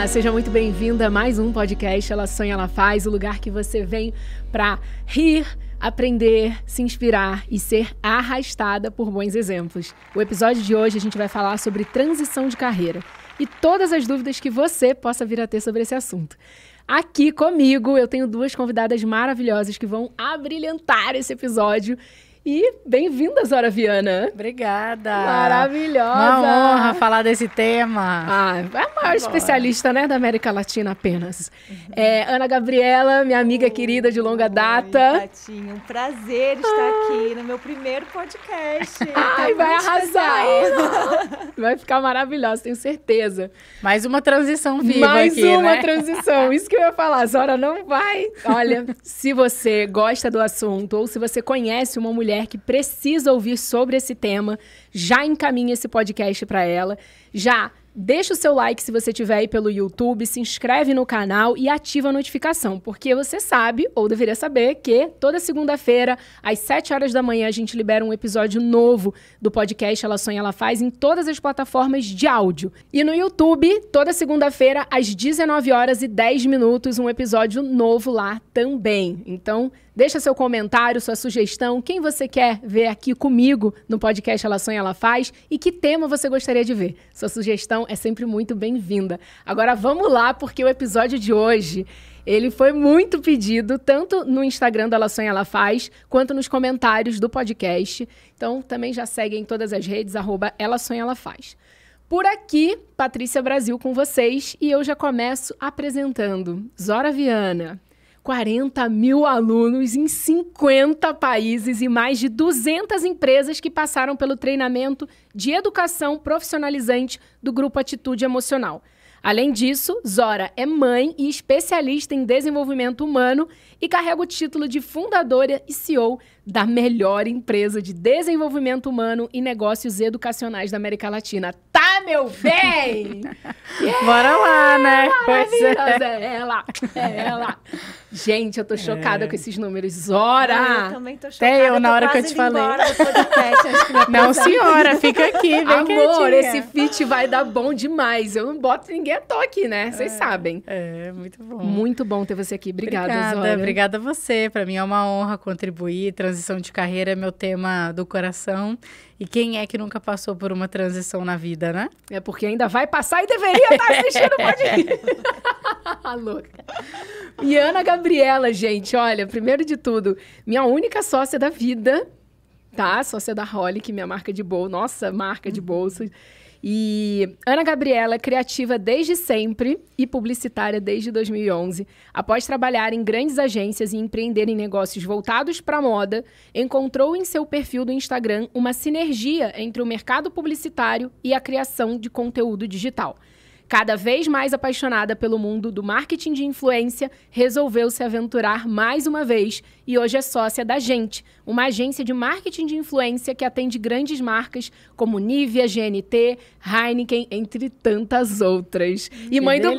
Olá, seja muito bem-vinda a mais um podcast Ela Sonha, Ela Faz, o lugar que você vem para rir, aprender, se inspirar e ser arrastada por bons exemplos. O episódio de hoje a gente vai falar sobre transição de carreira e todas as dúvidas que você possa vir a ter sobre esse assunto. Aqui comigo eu tenho duas convidadas maravilhosas que vão abrilhantar esse episódio e bem-vinda, Zora Viana. Obrigada. Maravilhosa. Uma honra falar desse tema. Ah, é a maior especialista né, da América Latina apenas. Uhum. É, Ana Gabriela, minha amiga querida de longa data. Tatinho, um prazer estar ah. aqui no meu primeiro podcast. Ai, tá vai arrasar. vai ficar maravilhosa, tenho certeza. Mais uma transição viva Mais aqui, né? uma né? transição. Isso que eu ia falar. Zora não vai. Olha, se você gosta do assunto ou se você conhece uma mulher mulher que precisa ouvir sobre esse tema, já encaminhe esse podcast para ela, já Deixa o seu like se você estiver aí pelo YouTube, se inscreve no canal e ativa a notificação, porque você sabe, ou deveria saber, que toda segunda-feira, às 7 horas da manhã, a gente libera um episódio novo do podcast Ela Sonha, Ela Faz em todas as plataformas de áudio. E no YouTube, toda segunda-feira, às 19 horas e 10 minutos, um episódio novo lá também. Então, deixa seu comentário, sua sugestão, quem você quer ver aqui comigo no podcast Ela Sonha, Ela Faz e que tema você gostaria de ver. Sua sugestão é sempre muito bem-vinda. Agora vamos lá, porque o episódio de hoje ele foi muito pedido, tanto no Instagram da La Sonha Ela Faz, quanto nos comentários do podcast. Então, também já segue em todas as redes, arroba Ela Sonha Ela Faz. Por aqui, Patrícia Brasil com vocês, e eu já começo apresentando Zora Viana. 40 mil alunos em 50 países e mais de 200 empresas que passaram pelo treinamento de educação profissionalizante do Grupo Atitude Emocional. Além disso, Zora é mãe e especialista em desenvolvimento humano e carrega o título de fundadora e CEO da melhor empresa de desenvolvimento humano e negócios educacionais da América Latina, meu bem! Yeah! Bora lá, né? É é. Maravilhosa! É. é ela! É ela! Gente, eu tô é. chocada é. com esses números. Zora! Eu também tô chocada. Até eu, na hora que eu te falei. não, senhora, fica aqui, vem Amor, esse fit vai dar bom demais. Eu não boto ninguém à toa aqui, né? Vocês é. sabem. É, muito bom. Muito bom ter você aqui. Obrigada, obrigada Zora. Obrigada a você. Para mim é uma honra contribuir. Transição de carreira é meu tema do coração. E quem é que nunca passou por uma transição na vida, né? É porque ainda vai passar e deveria estar tá assistindo o podcast. Louca. E Ana Gabriela, gente, olha, primeiro de tudo, minha única sócia da vida, tá? Sócia da Holly, que minha marca de bolsa, nossa marca de uhum. bolsa. E Ana Gabriela, é criativa desde sempre e publicitária desde 2011, após trabalhar em grandes agências e empreender em negócios voltados para moda, encontrou em seu perfil do Instagram uma sinergia entre o mercado publicitário e a criação de conteúdo digital. Cada vez mais apaixonada pelo mundo do marketing de influência, resolveu se aventurar mais uma vez e hoje é sócia da Gente, uma agência de marketing de influência que atende grandes marcas como Nivea, GNT, Heineken, entre tantas outras. E que mãe delícia. do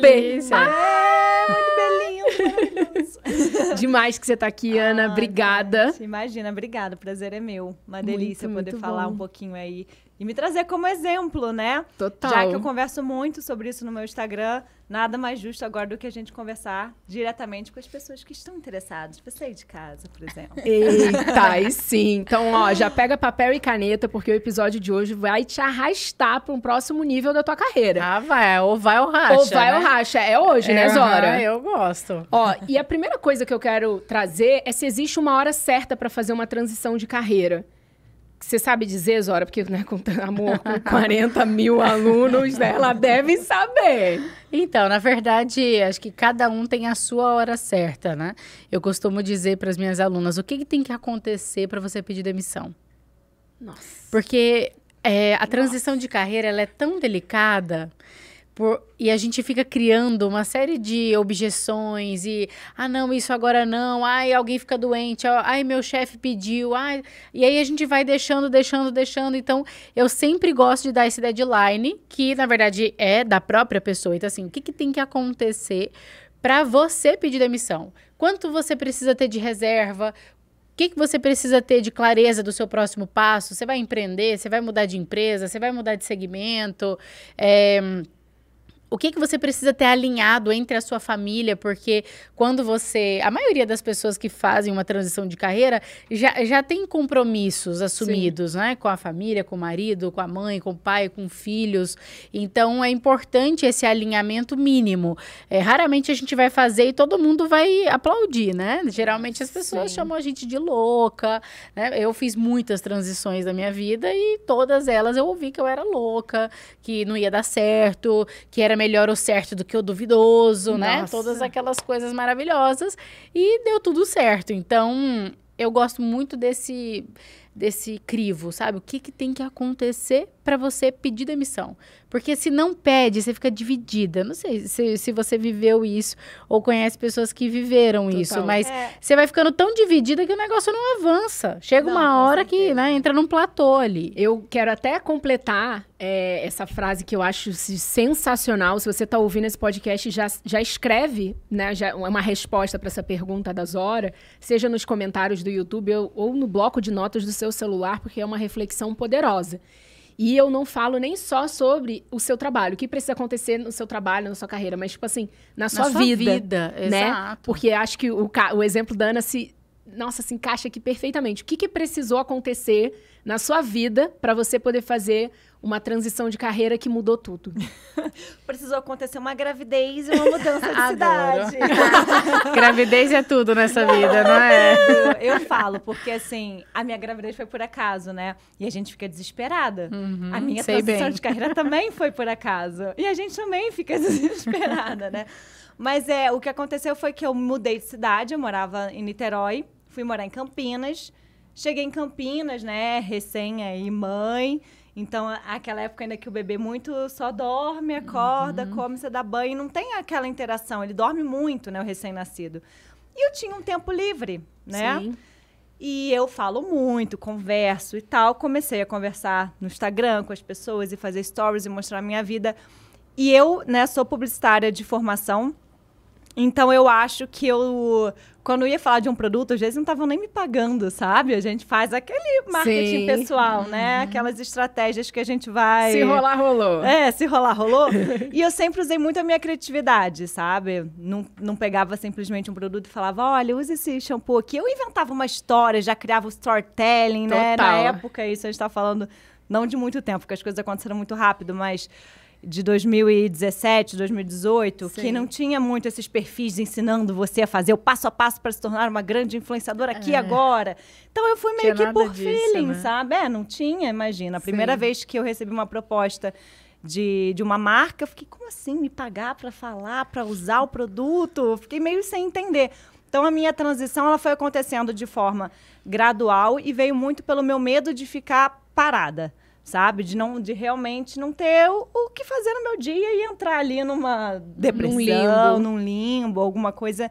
B. Ah! ah, muito belinho. Demais que você está aqui, Ana. Ah, obrigada. Gente, imagina, obrigada. O prazer é meu. Uma delícia muito, poder muito falar bom. um pouquinho aí e me trazer como exemplo, né? Total. Já que eu converso muito sobre isso no meu Instagram, nada mais justo agora do que a gente conversar diretamente com as pessoas que estão interessadas. Você de casa, por exemplo. Eita, e sim. Então, ó, já pega papel e caneta, porque o episódio de hoje vai te arrastar para um próximo nível da tua carreira. Ah, vai. Ou vai ou racha. Ou vai né? ou racha. É hoje, né, é, né, Zora? eu gosto. Ó, e a primeira coisa que eu quero trazer é se existe uma hora certa para fazer uma transição de carreira. Você sabe dizer, Zora, porque, né, com, amor, 40 mil alunos, né, ela deve saber. Então, na verdade, acho que cada um tem a sua hora certa, né? Eu costumo dizer para as minhas alunas o que, que tem que acontecer para você pedir demissão. Nossa. Porque é, a transição Nossa. de carreira ela é tão delicada por, tipo, e a gente fica criando uma série de objeções e ah não isso agora não ai alguém fica doente ai meu chefe pediu ai e aí a gente vai deixando deixando deixando então eu sempre gosto de dar esse deadline que na verdade é da própria pessoa então assim o que, que tem que acontecer para você pedir demissão quanto você precisa ter de reserva o que, que você precisa ter de clareza do seu próximo passo? Você vai empreender? Você vai mudar de empresa? Você vai mudar de segmento? É, o que, que você precisa ter alinhado entre a sua família, porque quando você. A maioria das pessoas que fazem uma transição de carreira já, já tem compromissos assumidos, Sim. né? Com a família, com o marido, com a mãe, com o pai, com filhos. Então é importante esse alinhamento mínimo. É, raramente a gente vai fazer e todo mundo vai aplaudir, né? Geralmente as pessoas Sim. chamam a gente de louca, né? Eu fiz muitas transições da minha vida e todas elas eu ouvi que eu era louca, que não ia dar certo, que era melhor o certo do que o duvidoso, né? Nossa. né? Todas aquelas coisas maravilhosas. E deu tudo certo. Então, eu gosto muito desse desse crivo, sabe? O que, que tem que acontecer para você pedir demissão? Porque se não pede, você fica dividida. Não sei se, se você viveu isso ou conhece pessoas que viveram Total. isso, mas é. você vai ficando tão dividida que o negócio não avança. Chega não, uma hora que né, entra num platô ali. Eu quero até completar é, essa frase que eu acho sensacional. Se você está ouvindo esse podcast, já, já escreve né, já é uma resposta para essa pergunta da Zora, seja nos comentários do YouTube ou, ou no bloco de notas do seu celular, porque é uma reflexão poderosa. E eu não falo nem só sobre o seu trabalho, o que precisa acontecer no seu trabalho, na sua carreira, mas, tipo assim, na, na sua, sua vida. vida né? Exato. Porque acho que o, o exemplo da Ana se nossa, se encaixa aqui perfeitamente. O que, que precisou acontecer na sua vida para você poder fazer uma transição de carreira que mudou tudo? precisou acontecer uma gravidez e uma mudança de cidade. gravidez é tudo nessa vida, não é? Eu, falo, porque assim, a minha gravidez foi por acaso, né? E a gente fica desesperada. Uhum, a minha transição bem. de carreira também foi por acaso. E a gente também fica desesperada, né? Mas é, o que aconteceu foi que eu mudei de cidade, eu morava em Niterói, fui morar em Campinas. Cheguei em Campinas, né, recém aí mãe. Então, aquela época ainda que o bebê muito só dorme, acorda, uhum. come, você dá banho, não tem aquela interação. Ele dorme muito, né, o recém-nascido. E eu tinha um tempo livre, né? Sim. E eu falo muito, converso e tal. Comecei a conversar no Instagram com as pessoas e fazer stories e mostrar a minha vida. E eu, né, sou publicitária de formação. Então eu acho que eu quando eu ia falar de um produto, às vezes não estavam nem me pagando, sabe? A gente faz aquele marketing Sim. pessoal, né? Uhum. Aquelas estratégias que a gente vai. Se rolar, rolou. É, se rolar, rolou. e eu sempre usei muito a minha criatividade, sabe? Não, não pegava simplesmente um produto e falava, olha, usa esse shampoo aqui. Eu inventava uma história, já criava o storytelling, Total. né? Na época, isso a gente tá falando não de muito tempo, porque as coisas aconteceram muito rápido, mas de 2017, 2018, Sim. que não tinha muito esses perfis ensinando você a fazer o passo a passo para se tornar uma grande influenciadora aqui é. agora. Então eu fui meio tinha que por disso, feeling, né? sabe? É, não tinha, imagina. A primeira Sim. vez que eu recebi uma proposta de, de uma marca, eu fiquei, como assim? Me pagar para falar, para usar o produto? Eu fiquei meio sem entender. Então a minha transição ela foi acontecendo de forma gradual e veio muito pelo meu medo de ficar parada sabe? De não de realmente não ter o, o, que fazer no meu dia e entrar ali numa depressão, num limbo. num limbo, alguma coisa.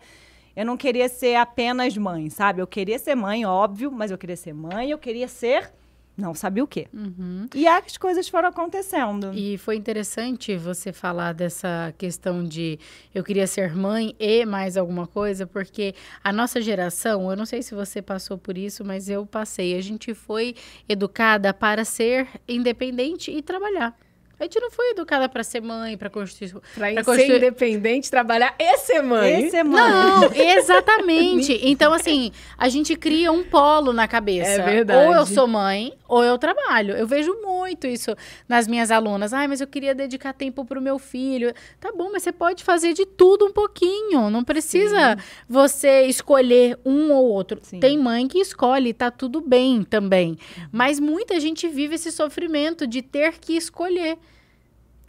Eu não queria ser apenas mãe, sabe? Eu queria ser mãe, óbvio, mas eu queria ser mãe, eu queria ser não sabia o quê. Uhum. E as coisas foram acontecendo. E foi interessante você falar dessa questão de eu queria ser mãe e mais alguma coisa, porque a nossa geração, eu não sei se você passou por isso, mas eu passei. A gente foi educada para ser independente e trabalhar. A gente não foi educada para ser mãe, para construir. Para construir... ser independente, trabalhar e ser mãe. E ser mãe. Não, exatamente. então, assim, a gente cria um polo na cabeça. É verdade. Ou eu sou mãe, ou eu trabalho. Eu vejo muito isso nas minhas alunas. Ai, mas eu queria dedicar tempo para o meu filho. Tá bom, mas você pode fazer de tudo um pouquinho. Não precisa Sim. você escolher um ou outro. Sim. Tem mãe que escolhe, tá tudo bem também. Uhum. Mas muita gente vive esse sofrimento de ter que escolher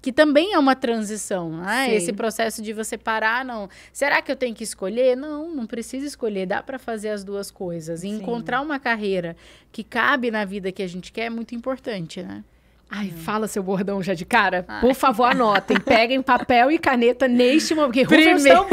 que também é uma transição, né? Sim. Esse processo de você parar, não. Será que eu tenho que escolher? Não, não precisa escolher. Dá para fazer as duas coisas. E encontrar uma carreira que cabe na vida que a gente quer é muito importante, né? Ai, hum. fala seu bordão já de cara. Ai. Ah. Por favor, anotem. Peguem papel e caneta neste momento. Que Primeiro...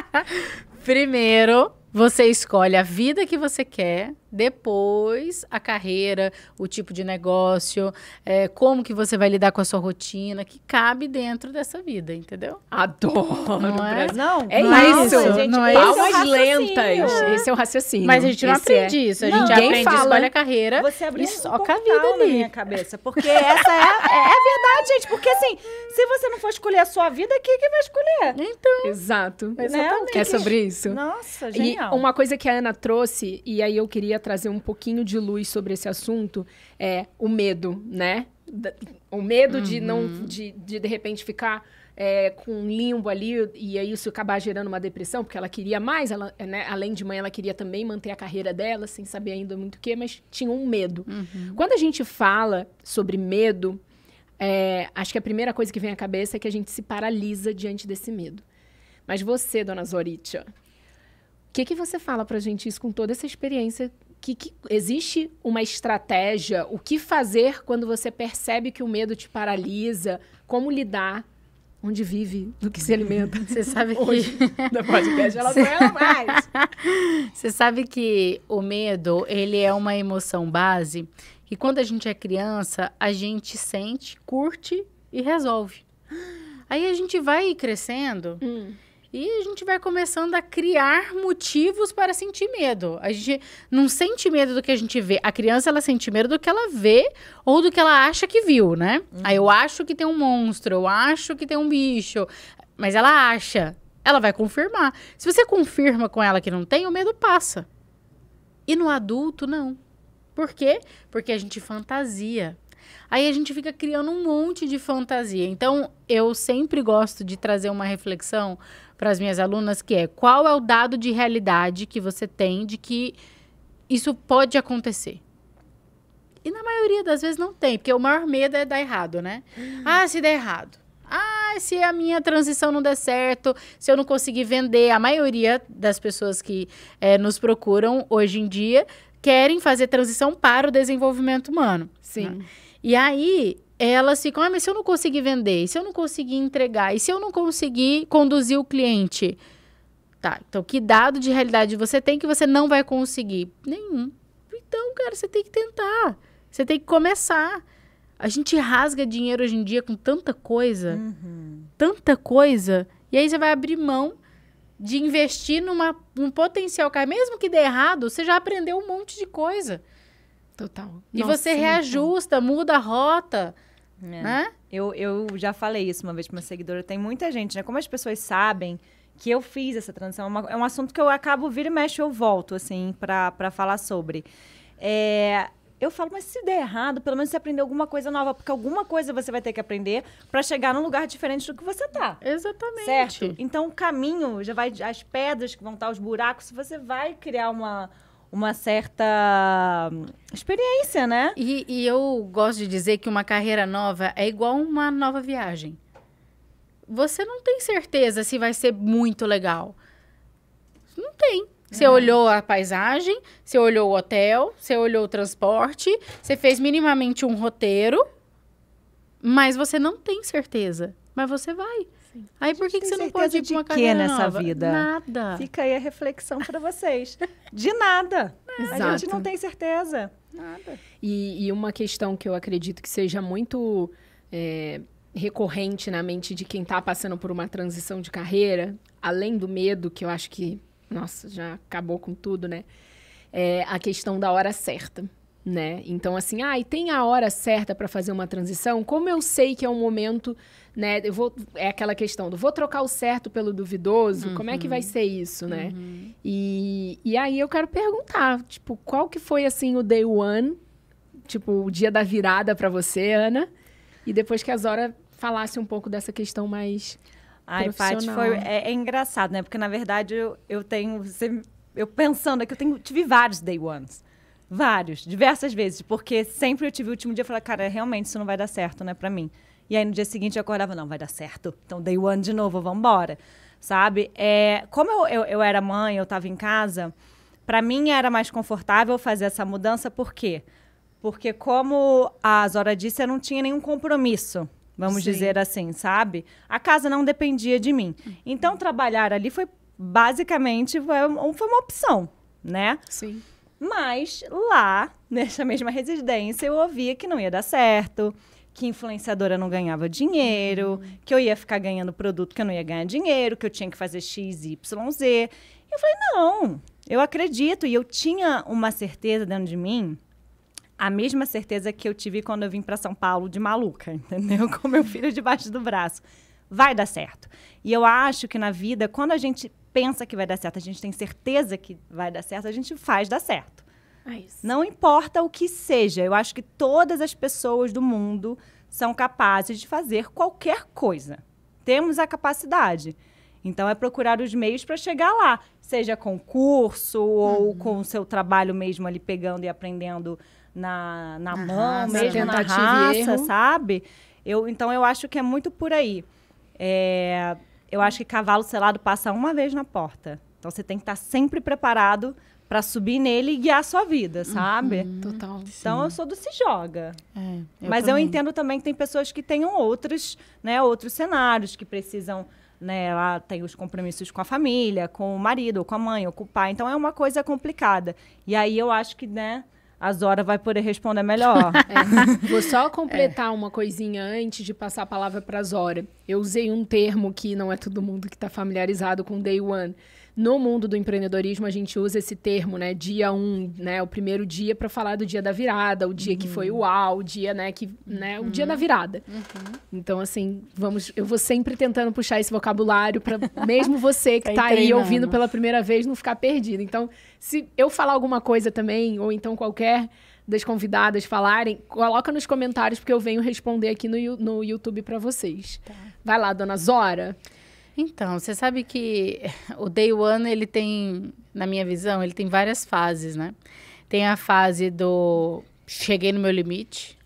Primeiro, você escolhe a vida que você quer depois, a carreira, o tipo de negócio, é, como que você vai lidar com a sua rotina, que cabe dentro dessa vida, entendeu? Adoro! Não é, não, é não isso, é isso. Gente, não é palmas isso. É lentas. Esse é o raciocínio. Mas a gente não Esse é. aprende isso. A gente não, aprende, fala, escolhe a carreira você abriu e soca um a vida ali. na minha cabeça. Porque essa é, é, a é verdade, gente. Porque assim, se você não for escolher a sua vida, quem que vai escolher? Então. Exato. Né? É sobre isso. Nossa, genial. E uma coisa que a Ana trouxe, e aí eu queria queria trazer um pouquinho de luz sobre esse assunto é o medo, né? O medo uhum. de não, uhum. de, de de repente ficar é, com um limbo ali e aí isso acabar gerando uma depressão, porque ela queria mais, ela, né, além de mãe, ela queria também manter a carreira dela, sem saber ainda muito o que, mas tinha um medo. Uhum. Quando a gente fala sobre medo, é, acho que a primeira coisa que vem à cabeça é que a gente se paralisa diante desse medo. Mas você, dona Zoritia, o que, que você fala pra gente isso com toda essa experiência que, que, existe uma estratégia? O que fazer quando você percebe que o medo te paralisa? Como lidar? Onde vive, do que se alimenta. Você sabe que. Hoje, podcast, ela Cê... não é mais. Você sabe que o medo, ele é uma emoção base. E quando a gente é criança, a gente sente, curte e resolve. Aí a gente vai crescendo. Hum. E a gente vai começando a criar motivos para sentir medo. A gente não sente medo do que a gente vê. A criança, ela sente medo do que ela vê ou do que ela acha que viu, né? Uhum. Aí eu acho que tem um monstro, eu acho que tem um bicho. Mas ela acha. Ela vai confirmar. Se você confirma com ela que não tem, o medo passa. E no adulto, não. Por quê? Porque a gente fantasia. Aí a gente fica criando um monte de fantasia. Então, eu sempre gosto de trazer uma reflexão para as minhas alunas, que é qual é o dado de realidade que você tem de que isso pode acontecer. E na maioria das vezes não tem, porque o maior medo é dar errado, né? Hum. Ah, se der errado. Ah, se a minha transição não der certo, se eu não conseguir vender. A maioria das pessoas que é, nos procuram hoje em dia querem fazer transição para o desenvolvimento humano. Né? Sim. Né? E aí, elas ficam, ah, mas se eu não conseguir vender, e se eu não conseguir entregar, e se eu não conseguir conduzir o cliente? Tá, então que dado de realidade você tem que você não vai conseguir? Nenhum. Então, cara, você tem que tentar. Você tem que começar. A gente rasga dinheiro hoje em dia com tanta coisa, uhum. tanta coisa, e aí você vai abrir mão de investir numa, num potencial cara. Mesmo que dê errado, você já aprendeu um monte de coisa. Total. E Nossa, você é. reajusta, então. muda a rota. É. Né? Eu, eu já falei isso uma vez para uma seguidora. Tem muita gente, né? Como as pessoas sabem que eu fiz essa transição, é, uma, é um assunto que eu acabo, vira e mexe, eu volto, assim, para falar sobre. É, eu falo, mas se der errado, pelo menos você aprender alguma coisa nova, porque alguma coisa você vai ter que aprender para chegar num lugar diferente do que você tá. Exatamente. Certo? Então o caminho já vai as pedras que vão estar os buracos, você vai criar uma uma certa hum, experiência, né? E, e eu gosto de dizer que uma carreira nova é igual uma nova viagem. Você não tem certeza se vai ser muito legal. Não tem. Você é. olhou a paisagem, você olhou o hotel, você olhou o transporte, você fez minimamente um roteiro, mas você não tem certeza. Mas você vai. Aí por que, que você não pode ir para uma de que nessa nova? vida? Nada. Fica aí a reflexão para vocês. De nada. A gente não tem certeza. Nada. E, e uma questão que eu acredito que seja muito é, recorrente na mente de quem está passando por uma transição de carreira, além do medo, que eu acho que, nossa, já acabou com tudo, né? É a questão da hora certa. Né? Então, assim, ah, e tem a hora certa para fazer uma transição? Como eu sei que é um momento né? Eu vou, é aquela questão do vou trocar o certo pelo duvidoso, uhum. como é que vai uhum. ser isso, né? Uhum. E, e aí eu quero perguntar, tipo, qual que foi assim o day one, tipo, o dia da virada para você, Ana? E depois que a Zora falasse um pouco dessa questão mais Ai, Paty, foi é, é, engraçado, né? Porque na verdade eu, eu tenho você, eu pensando aqui, eu tenho tive vários day ones. Vários, diversas vezes, porque sempre eu tive o último dia e falei, cara, realmente isso não vai dar certo, né, para mim. E aí no dia seguinte eu acordava, não, vai dar certo. Então dei o ano de novo, vamos embora. Sabe? É, como eu, eu, eu era mãe, eu estava em casa, para mim era mais confortável fazer essa mudança, por quê? Porque como a Zora disse, eu não tinha nenhum compromisso. Vamos Sim. dizer assim, sabe? A casa não dependia de mim. Então, trabalhar ali foi basicamente foi, foi uma opção, né? Sim. Mas lá, nessa mesma residência, eu ouvia que não ia dar certo, que influenciadora não ganhava dinheiro, uhum. que eu ia ficar ganhando produto que eu não ia ganhar dinheiro, que eu tinha que fazer X, Y, Z. Eu falei, não, eu acredito. E eu tinha uma certeza dentro de mim, a mesma certeza que eu tive quando eu vim para São Paulo de maluca, entendeu? Com meu filho debaixo do braço. Vai dar certo. E eu acho que na vida, quando a gente pensa que vai dar certo, a gente tem certeza que vai dar certo, a gente faz dar certo. É Não importa o que seja, eu acho que todas as pessoas do mundo são capazes de fazer qualquer coisa. Temos a capacidade. Então, é procurar os meios para chegar lá, seja com curso ou uhum. com o seu trabalho mesmo ali pegando e aprendendo na, na, na mão, raça, mesmo na raça, sabe? Eu, então, eu acho que é muito por aí. É, eu acho que cavalo selado passa uma vez na porta. Então, você tem que estar tá sempre preparado para subir nele e guiar a sua vida, uhum. sabe? Uhum, total. Então sim. eu sou do se joga. É, eu Mas também. eu entendo também que tem pessoas que tenham outros, né, outros cenários que precisam, né, ela tem os compromissos com a família, com o marido, ou com a mãe, ou com o pai. Então é uma coisa complicada. E aí eu acho que, né, a Zora vai poder responder melhor. É. Vou só completar é. uma coisinha antes de passar a palavra para a Zora. Eu usei um termo que não é todo mundo que está familiarizado com Day One, no mundo do empreendedorismo, a gente usa esse termo, né? Dia 1, um, né? O primeiro dia para falar do dia da virada, o dia uhum. que foi o uhum. uau, o dia, né? Que, né? O uhum. dia da uhum. virada. Uhum. Então, assim, vamos. Eu vou sempre tentando puxar esse vocabulário para mesmo você que está aí ouvindo pela primeira vez não ficar perdido. Então, se eu falar alguma coisa também, ou então qualquer das convidadas falarem, coloca nos comentários, porque eu venho responder aqui no, no YouTube para vocês. Tá. Vai lá, dona Zora. Então, você sabe que o day one, ele tem, na minha visão, ele tem várias fases, né? Tem a fase do cheguei no meu limite,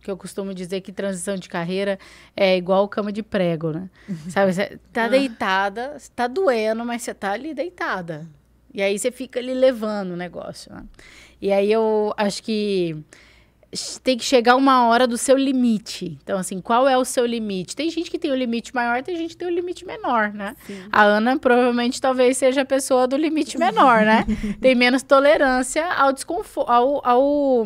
que eu costumo dizer que transição de carreira é igual cama de prego, né? Uhum. sabe, você tá ah. deitada, tá doendo, mas você tá ali deitada. E aí você fica ali levando o negócio, né? E aí eu acho que tem que chegar uma hora do seu limite. Então, assim, qual é o seu limite? Tem gente que tem o um limite maior, tem gente que tem o um limite menor, né? Sim. A Ana provavelmente talvez seja a pessoa do limite menor, né? tem menos tolerância ao desconforto, ao, ao,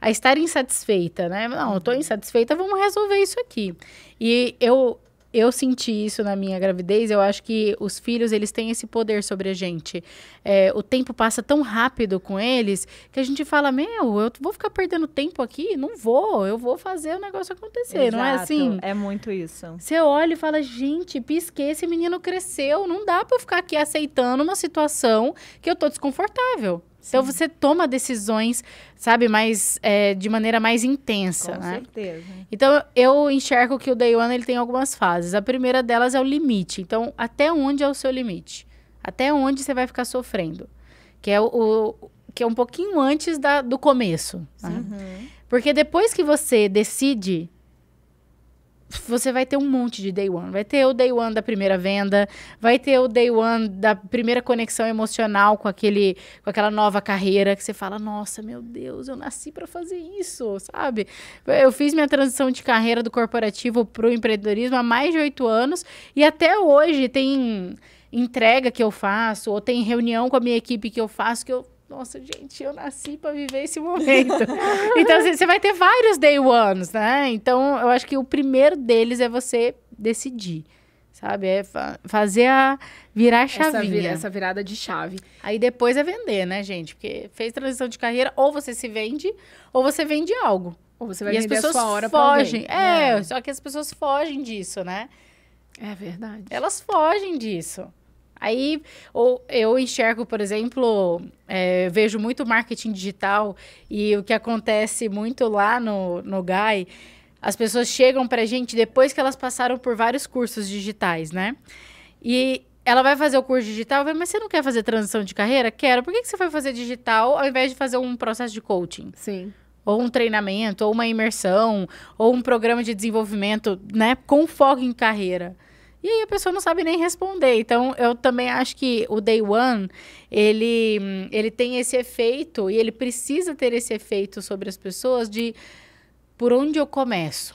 a estar insatisfeita, né? Não, eu tô insatisfeita, vamos resolver isso aqui. E eu eu senti isso na minha gravidez. Eu acho que os filhos, eles têm esse poder sobre a gente. É, o tempo passa tão rápido com eles que a gente fala: Meu, eu vou ficar perdendo tempo aqui? Não vou, eu vou fazer o negócio acontecer. Exato, não é assim? É muito isso. Você olha e fala: Gente, pisquei, esse menino cresceu. Não dá pra eu ficar aqui aceitando uma situação que eu tô desconfortável. Então você toma decisões, sabe, mais é, de maneira mais intensa, Com né? certeza. Então eu enxergo que o Day One ele tem algumas fases. A primeira delas é o limite. Então até onde é o seu limite? Até onde você vai ficar sofrendo? Que é o, o que é um pouquinho antes da, do começo. Né? Uhum. Porque depois que você decide você vai ter um monte de day one. Vai ter o day one da primeira venda, vai ter o day one da primeira conexão emocional com aquele com aquela nova carreira que você fala: "Nossa, meu Deus, eu nasci para fazer isso", sabe? Eu fiz minha transição de carreira do corporativo pro empreendedorismo há mais de oito anos e até hoje tem entrega que eu faço ou tem reunião com a minha equipe que eu faço que eu nossa, gente, eu nasci para viver esse momento. então, assim, você vai ter vários day ones, né? Então, eu acho que o primeiro deles é você decidir, sabe? É fa fazer a. virar a chavinha. Essa, vir, essa, virada de chave. Aí depois é vender, né, gente? Porque fez transição de carreira, ou você se vende, ou você vende algo. Ou você vai e vender as pessoas a sua hora fogem. É, é, só que as pessoas fogem disso, né? É verdade. Elas fogem disso. Aí ou eu enxergo, por exemplo, é, vejo muito marketing digital e o que acontece muito lá no, no GAI, as pessoas chegam para a gente depois que elas passaram por vários cursos digitais, né? E ela vai fazer o curso digital, vai, mas você não quer fazer transição de carreira? Quero. Por que, que você foi fazer digital ao invés de fazer um processo de coaching? Sim ou um treinamento, ou uma imersão, ou um programa de desenvolvimento, né, com foco em carreira. E aí a pessoa não sabe nem responder. Então, eu também acho que o day one, ele, ele tem esse efeito, e ele precisa ter esse efeito sobre as pessoas de por onde eu começo.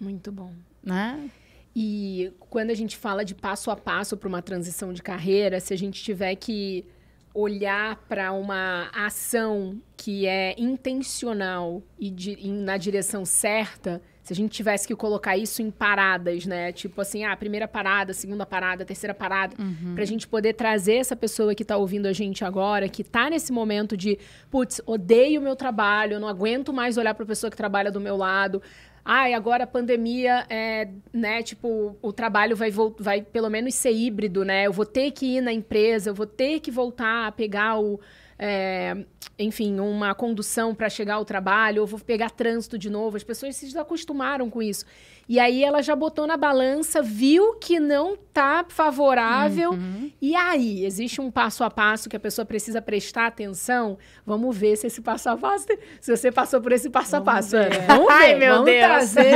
Muito bom. Né? E quando a gente fala de passo a passo para uma transição de carreira, se a gente tiver que olhar para uma ação que é intencional e, de, e na direção certa, se a gente tivesse que colocar isso em paradas, né? Tipo assim, ah, primeira parada, segunda parada, terceira parada, uhum. pra gente poder trazer essa pessoa que tá ouvindo a gente agora, que tá nesse momento de, putz, odeio o meu trabalho, não aguento mais olhar pra pessoa que trabalha do meu lado. Ai, ah, agora a pandemia, é, né? Tipo, o trabalho vai, vai pelo menos ser híbrido, né? Eu vou ter que ir na empresa, eu vou ter que voltar a pegar o é, enfim, uma condução para chegar ao trabalho, ou vou pegar trânsito de novo. As pessoas se acostumaram com isso. E aí ela já botou na balança, viu que não tá favorável. Uhum. E aí, existe um passo a passo que a pessoa precisa prestar atenção? Vamos ver se esse passo a passo, se você passou por esse passo vamos a passo. Ver. Vamos ver, Ai, meu vamos Deus. trazer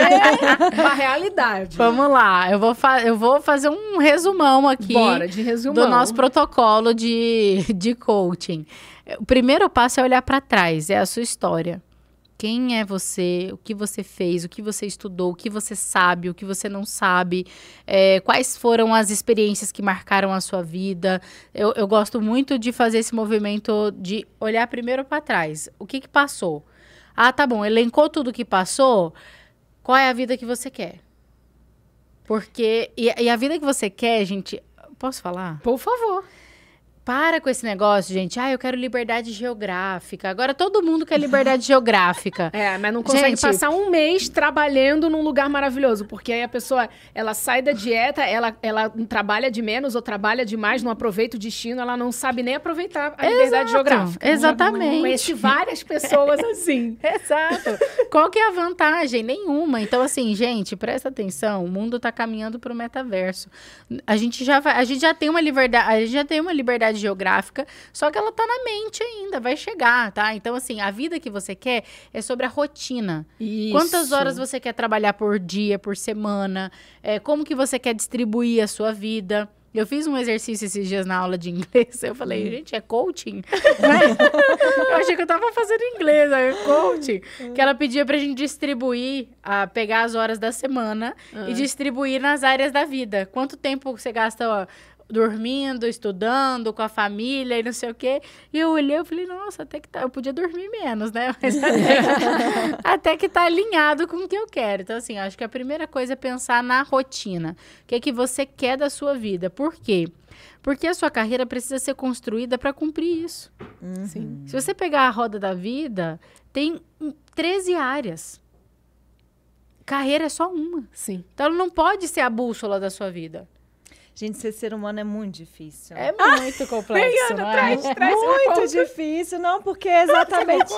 a realidade. Vamos lá, eu vou, eu vou fazer um resumão aqui. Bora, de resumão. Do nosso protocolo de, de coaching. O primeiro passo é olhar para trás, é a sua história quem é você, o que você fez, o que você estudou, o que você sabe, o que você não sabe, é, quais foram as experiências que marcaram a sua vida. Eu, eu gosto muito de fazer esse movimento de olhar primeiro para trás. O que, que passou? Ah, tá bom, elencou tudo que passou. Qual é a vida que você quer? Porque. E, e a vida que você quer, gente. Posso falar? Por favor. Para com esse negócio, gente. Ah, eu quero liberdade geográfica. Agora todo mundo quer liberdade geográfica. É, mas não consegue gente... passar um mês trabalhando num lugar maravilhoso, porque aí a pessoa, ela sai da dieta, ela, ela trabalha de menos ou trabalha demais, não aproveita o destino, ela não sabe nem aproveitar a Exato. liberdade geográfica. Exatamente. Eu conheci várias pessoas assim. Exato. Qual que é a vantagem? Nenhuma. Então assim, gente, presta atenção, o mundo está caminhando para o metaverso. A gente já vai, a gente já tem uma liberdade, a gente já tem uma liberdade proximidade geográfica, só que ela tá na mente ainda, vai chegar, tá? Então, assim, a vida que você quer é sobre a rotina. Isso. Quantas horas você quer trabalhar por dia, por semana? É, como que você quer distribuir a sua vida? Eu fiz um exercício esses dias na aula de inglês. Eu falei, hum. gente, é coaching? eu achei que eu tava fazendo inglês, é coaching. Hum. Que ela pedia pra gente distribuir, a, pegar as horas da semana uhum. e hum. distribuir nas áreas da vida. Quanto tempo você gasta ó, dormindo, estudando, com a família e não sei o quê. E eu olhei e falei, nossa, até que tá. Eu podia dormir menos, né? Mas até que, até que tá alinhado com o que eu quero. Então, assim, acho que a primeira coisa é pensar na rotina. O que é que você quer da sua vida? Por quê? Porque a sua carreira precisa ser construída para cumprir isso. Uhum. Se você pegar a roda da vida, tem 13 áreas. Carreira é só uma. Sim. Então ela não pode ser a bússola da sua vida. Gente, ser ser humano é muito difícil. É muito ah, complexo. Mariana, né? traz, traz muito um difícil, não, porque é exatamente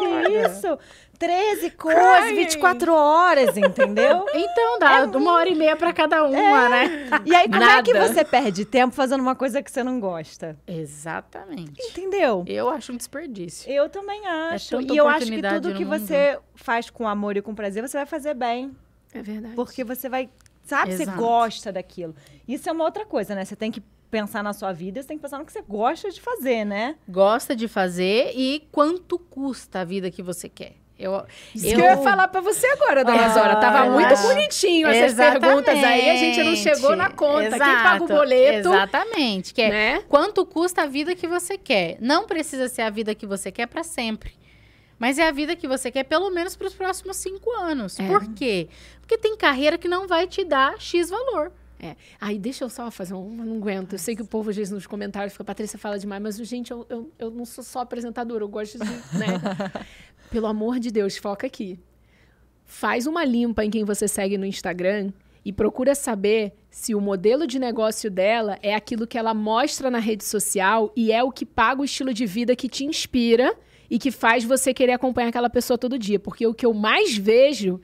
isso. 13 cores, 24 horas, entendeu? Então dá é uma hora e meia para cada é. uma, é. né? E aí, como Nada. é que você perde tempo fazendo uma coisa que você não gosta? Exatamente. Entendeu? Eu acho um desperdício. Eu também é acho. É e eu acho que tudo que mundo. você faz com amor e com prazer, você vai fazer bem. É verdade. Porque você vai sabe, Exato. você gosta daquilo. Isso é uma outra coisa, né? Você tem que pensar na sua vida, você tem que pensar no que você gosta de fazer, né? Gosta de fazer e quanto custa a vida que você quer. Eu, Isso eu... que eu ia falar pra você agora, dona ah, Zora. Tava muito acho... bonitinho essas Exatamente. perguntas aí. A gente não chegou na conta. Exato. Quem paga o boleto? Exatamente. Que é né? quanto custa a vida que você quer. Não precisa ser a vida que você quer para sempre. Mas é a vida que você quer, pelo menos para os próximos cinco anos. É. Por quê? Porque tem carreira que não vai te dar X valor. É. Aí deixa eu só fazer um. Não aguento. Eu sei que o povo às vezes nos comentários fica, Patrícia fala demais, mas, gente, eu, eu, eu não sou só apresentadora, eu gosto de. Né? Pelo amor de Deus, foca aqui. Faz uma limpa em quem você segue no Instagram e procura saber se o modelo de negócio dela é aquilo que ela mostra na rede social e é o que paga o estilo de vida que te inspira e que faz você querer acompanhar aquela pessoa todo dia. Porque o que eu mais vejo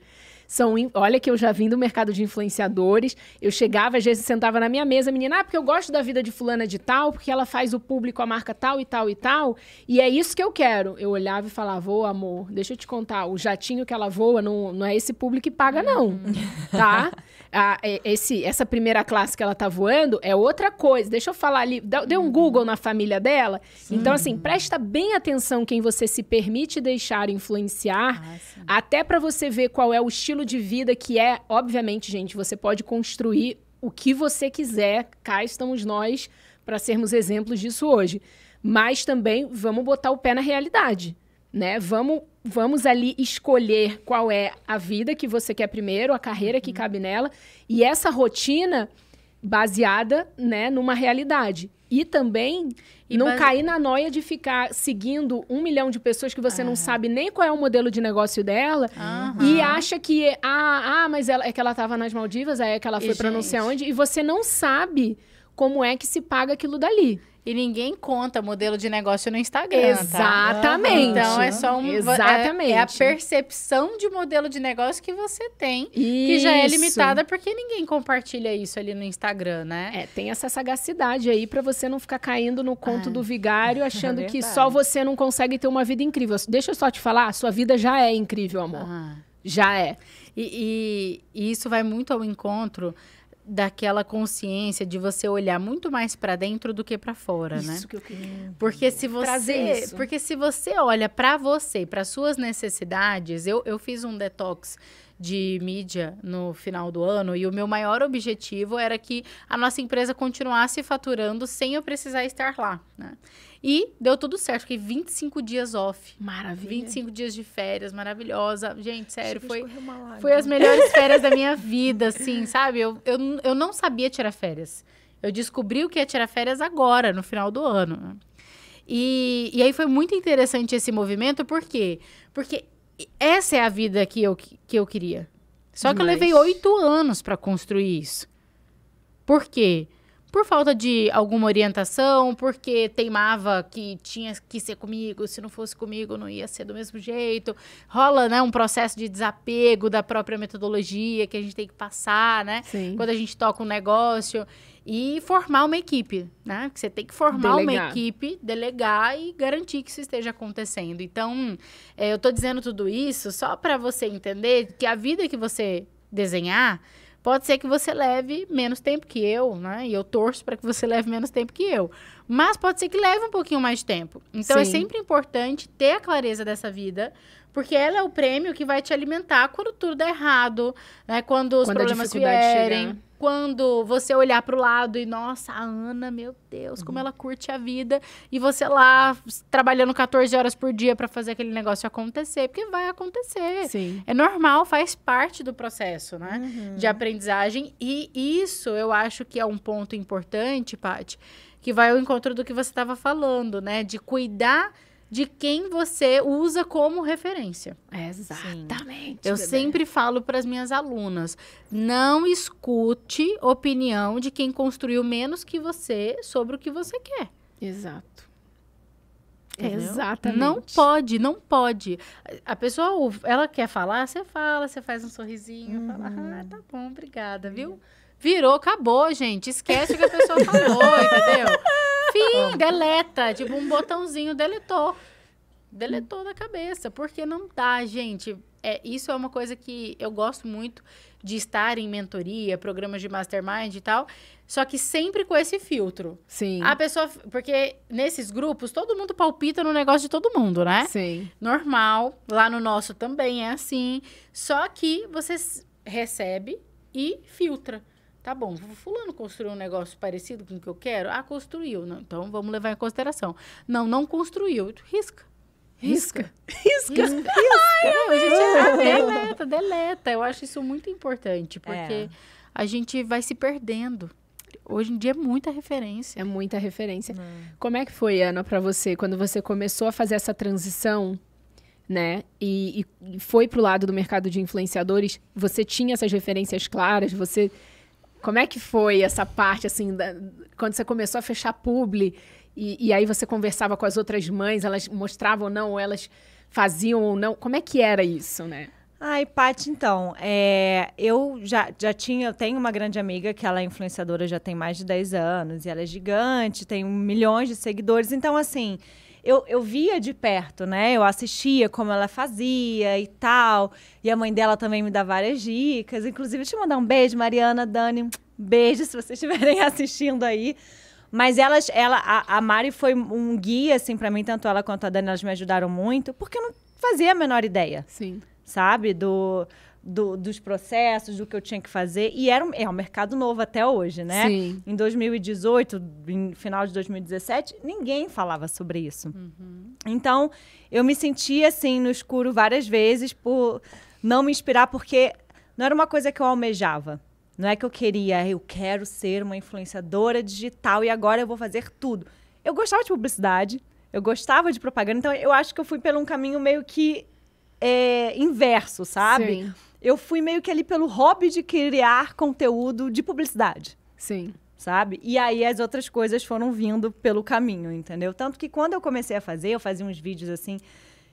são. Olha, que eu já vim do mercado de influenciadores. Eu chegava, às vezes, sentava na minha mesa, menina, ah, porque eu gosto da vida de fulana de tal, porque ela faz o público, a marca tal e tal e tal. E é isso que eu quero. Eu olhava e falava, ô amor, deixa eu te contar, o jatinho que ela voa não, não é esse público que paga, não. Uhum. Tá? a, é, esse, essa primeira classe que ela tá voando é outra coisa. Deixa eu falar ali, deu um Google na família dela. Sim. Então, assim, presta bem atenção quem você se permite deixar influenciar, ah, até para você ver qual é o estilo de vida que é. Obviamente, gente, você pode construir o que você quiser, cá estamos nós para sermos exemplos disso hoje. Mas também vamos botar o pé na realidade né? Vamos, vamos ali escolher qual é a vida que você quer primeiro, a carreira que uhum. cabe nela e essa rotina baseada, né, numa realidade. E também e não base... cair na noia de ficar seguindo um milhão de pessoas que você ah. não sabe nem qual é o modelo de negócio dela uhum. e acha que, ah, ah mas ela, é que ela estava nas Maldivas, é que ela foi para não sei onde, e você não sabe como é que se paga aquilo dali e ninguém conta modelo de negócio no Instagram. Tá? Exatamente. Tá? Então é só um, é- Exatamente. É, é, a percepção de modelo de negócio que você tem, isso. que já é limitada porque ninguém compartilha isso ali no Instagram, né? É, tem essa sagacidade aí para você não ficar caindo no conto ah, do vigário é achando é que só você não consegue ter uma vida incrível. Deixa eu só te falar, sua vida já é incrível, amor. Ah. Já é. E, e, e, isso vai muito ao encontro daquela consciência de você olhar muito mais para dentro do que para fora, isso né? Isso que eu queria. Porque se você, porque se você olha para você, para suas necessidades, eu, eu fiz um detox de mídia no final do ano e o meu maior objetivo era que a nossa empresa continuasse faturando sem eu precisar estar lá, né? E deu tudo certo. Fiquei 25 dias off. Maravilha. 25 dias de férias, maravilhosa. Gente, sério, foi, foi as melhores férias da minha vida, assim, sabe? Eu, eu, eu não sabia tirar férias. Eu descobri o que é tirar férias agora, no final do ano. E, e aí foi muito interessante esse movimento, por quê? Porque essa é a vida que eu, que eu queria. Só que Mas... eu levei oito anos para construir isso. Por quê? por falta de alguma orientação, porque teimava que tinha que ser comigo, se não fosse comigo não ia ser do mesmo jeito. Rola, né, um processo de desapego da própria metodologia que a gente tem que passar, né? Sim. Quando a gente toca um negócio e formar uma equipe, né? Que você tem que formar delegar. uma equipe, delegar e garantir que isso esteja acontecendo. Então, é, eu tô dizendo tudo isso só para você entender que a vida que você desenhar Pode ser que você leve menos tempo que eu, né? E eu torço para que você leve menos tempo que eu. Mas pode ser que leve um pouquinho mais de tempo. Então é Sim. é sempre importante ter a clareza dessa vida porque ela é o prêmio que vai te alimentar quando tudo dá errado, né? Quando os quando problemas vierem. Chegar. Quando você olhar para o lado e, nossa, a Ana, meu Deus, como uhum. ela curte a vida. E você lá trabalhando 14 horas por dia para fazer aquele negócio acontecer. Porque vai acontecer. Sim. É normal, faz parte do processo, né? Uhum. De aprendizagem. E isso eu acho que é um ponto importante, Paty, que vai ao encontro do que você estava falando, né? De cuidar de quem você usa como referência. Exatamente. Eu bebê. sempre falo para as minhas alunas: não escute opinião de quem construiu menos que você sobre o que você quer. Exato. Entendeu? Exatamente. Não pode, não pode. A pessoa, ela quer falar, você fala, você faz um sorrisinho, uhum. fala, ah, tá bom, obrigada, viu? Virou, acabou, gente. Esquece o que a pessoa falou, entendeu? Sim, deleta. Tipo, um botãozinho deletou. Deletou da cabeça. Porque não dá, gente. É, isso é uma coisa que eu gosto muito de estar em mentoria, programas de mastermind e tal. Só que sempre com esse filtro. Sim. A pessoa. Porque nesses grupos, todo mundo palpita no negócio de todo mundo, né? Sim. Normal. Lá no nosso também é assim. Só que você recebe e filtra. Tá bom, fulano construiu um negócio parecido com o que eu quero? Ah, construiu. Não, então, vamos levar em consideração. Não, não construiu. Risca. Risca. Risca. Risca. Risca. Ai, a gente, deleta, deleta. Eu acho isso muito importante, porque é. a gente vai se perdendo. Hoje em dia é muita referência. É muita referência. Né? Como é que foi, Ana, para você, quando você começou a fazer essa transição, né? E, e foi pro lado do mercado de influenciadores, você tinha essas referências claras, você como é que foi essa parte, assim, da, quando você começou a fechar publi e, e, aí você conversava com as outras mães, elas mostravam ou não, ou elas faziam ou não? Como é que era isso, né? Ai, Paty, então, é, eu já, já tinha, eu tenho uma grande amiga que ela é influenciadora já tem mais de 10 anos e ela é gigante, tem milhões de seguidores, então assim, eu, eu via de perto, né? Eu assistia como ela fazia e tal. E a mãe dela também me dá várias dicas. Inclusive, deixa eu mandar um beijo, Mariana, Dani. Um beijo se vocês estiverem assistindo aí. Mas elas, ela, a, a Mari foi um guia, assim, para mim, tanto ela quanto a Dani, elas me ajudaram muito, porque eu não fazia a menor ideia. Sim. Sabe? Do do, dos processos, do que eu tinha que fazer. E era um, é um mercado novo até hoje, né? Sim. Em 2018, em final de 2017, ninguém falava sobre isso. Uhum. Então, eu me sentia assim no escuro várias vezes por não me inspirar, porque não era uma coisa que eu almejava. Não é que eu queria, ah, eu quero ser uma influenciadora digital e agora eu vou fazer tudo. Eu gostava de publicidade, eu gostava de propaganda, então eu acho que eu fui pelo um caminho meio que é, inverso, sabe? Sim. Eu fui meio que ali pelo hobby de criar conteúdo de publicidade. Sim. Sabe? E aí as outras coisas foram vindo pelo caminho, entendeu? Tanto que quando eu comecei a fazer, eu fazia uns vídeos assim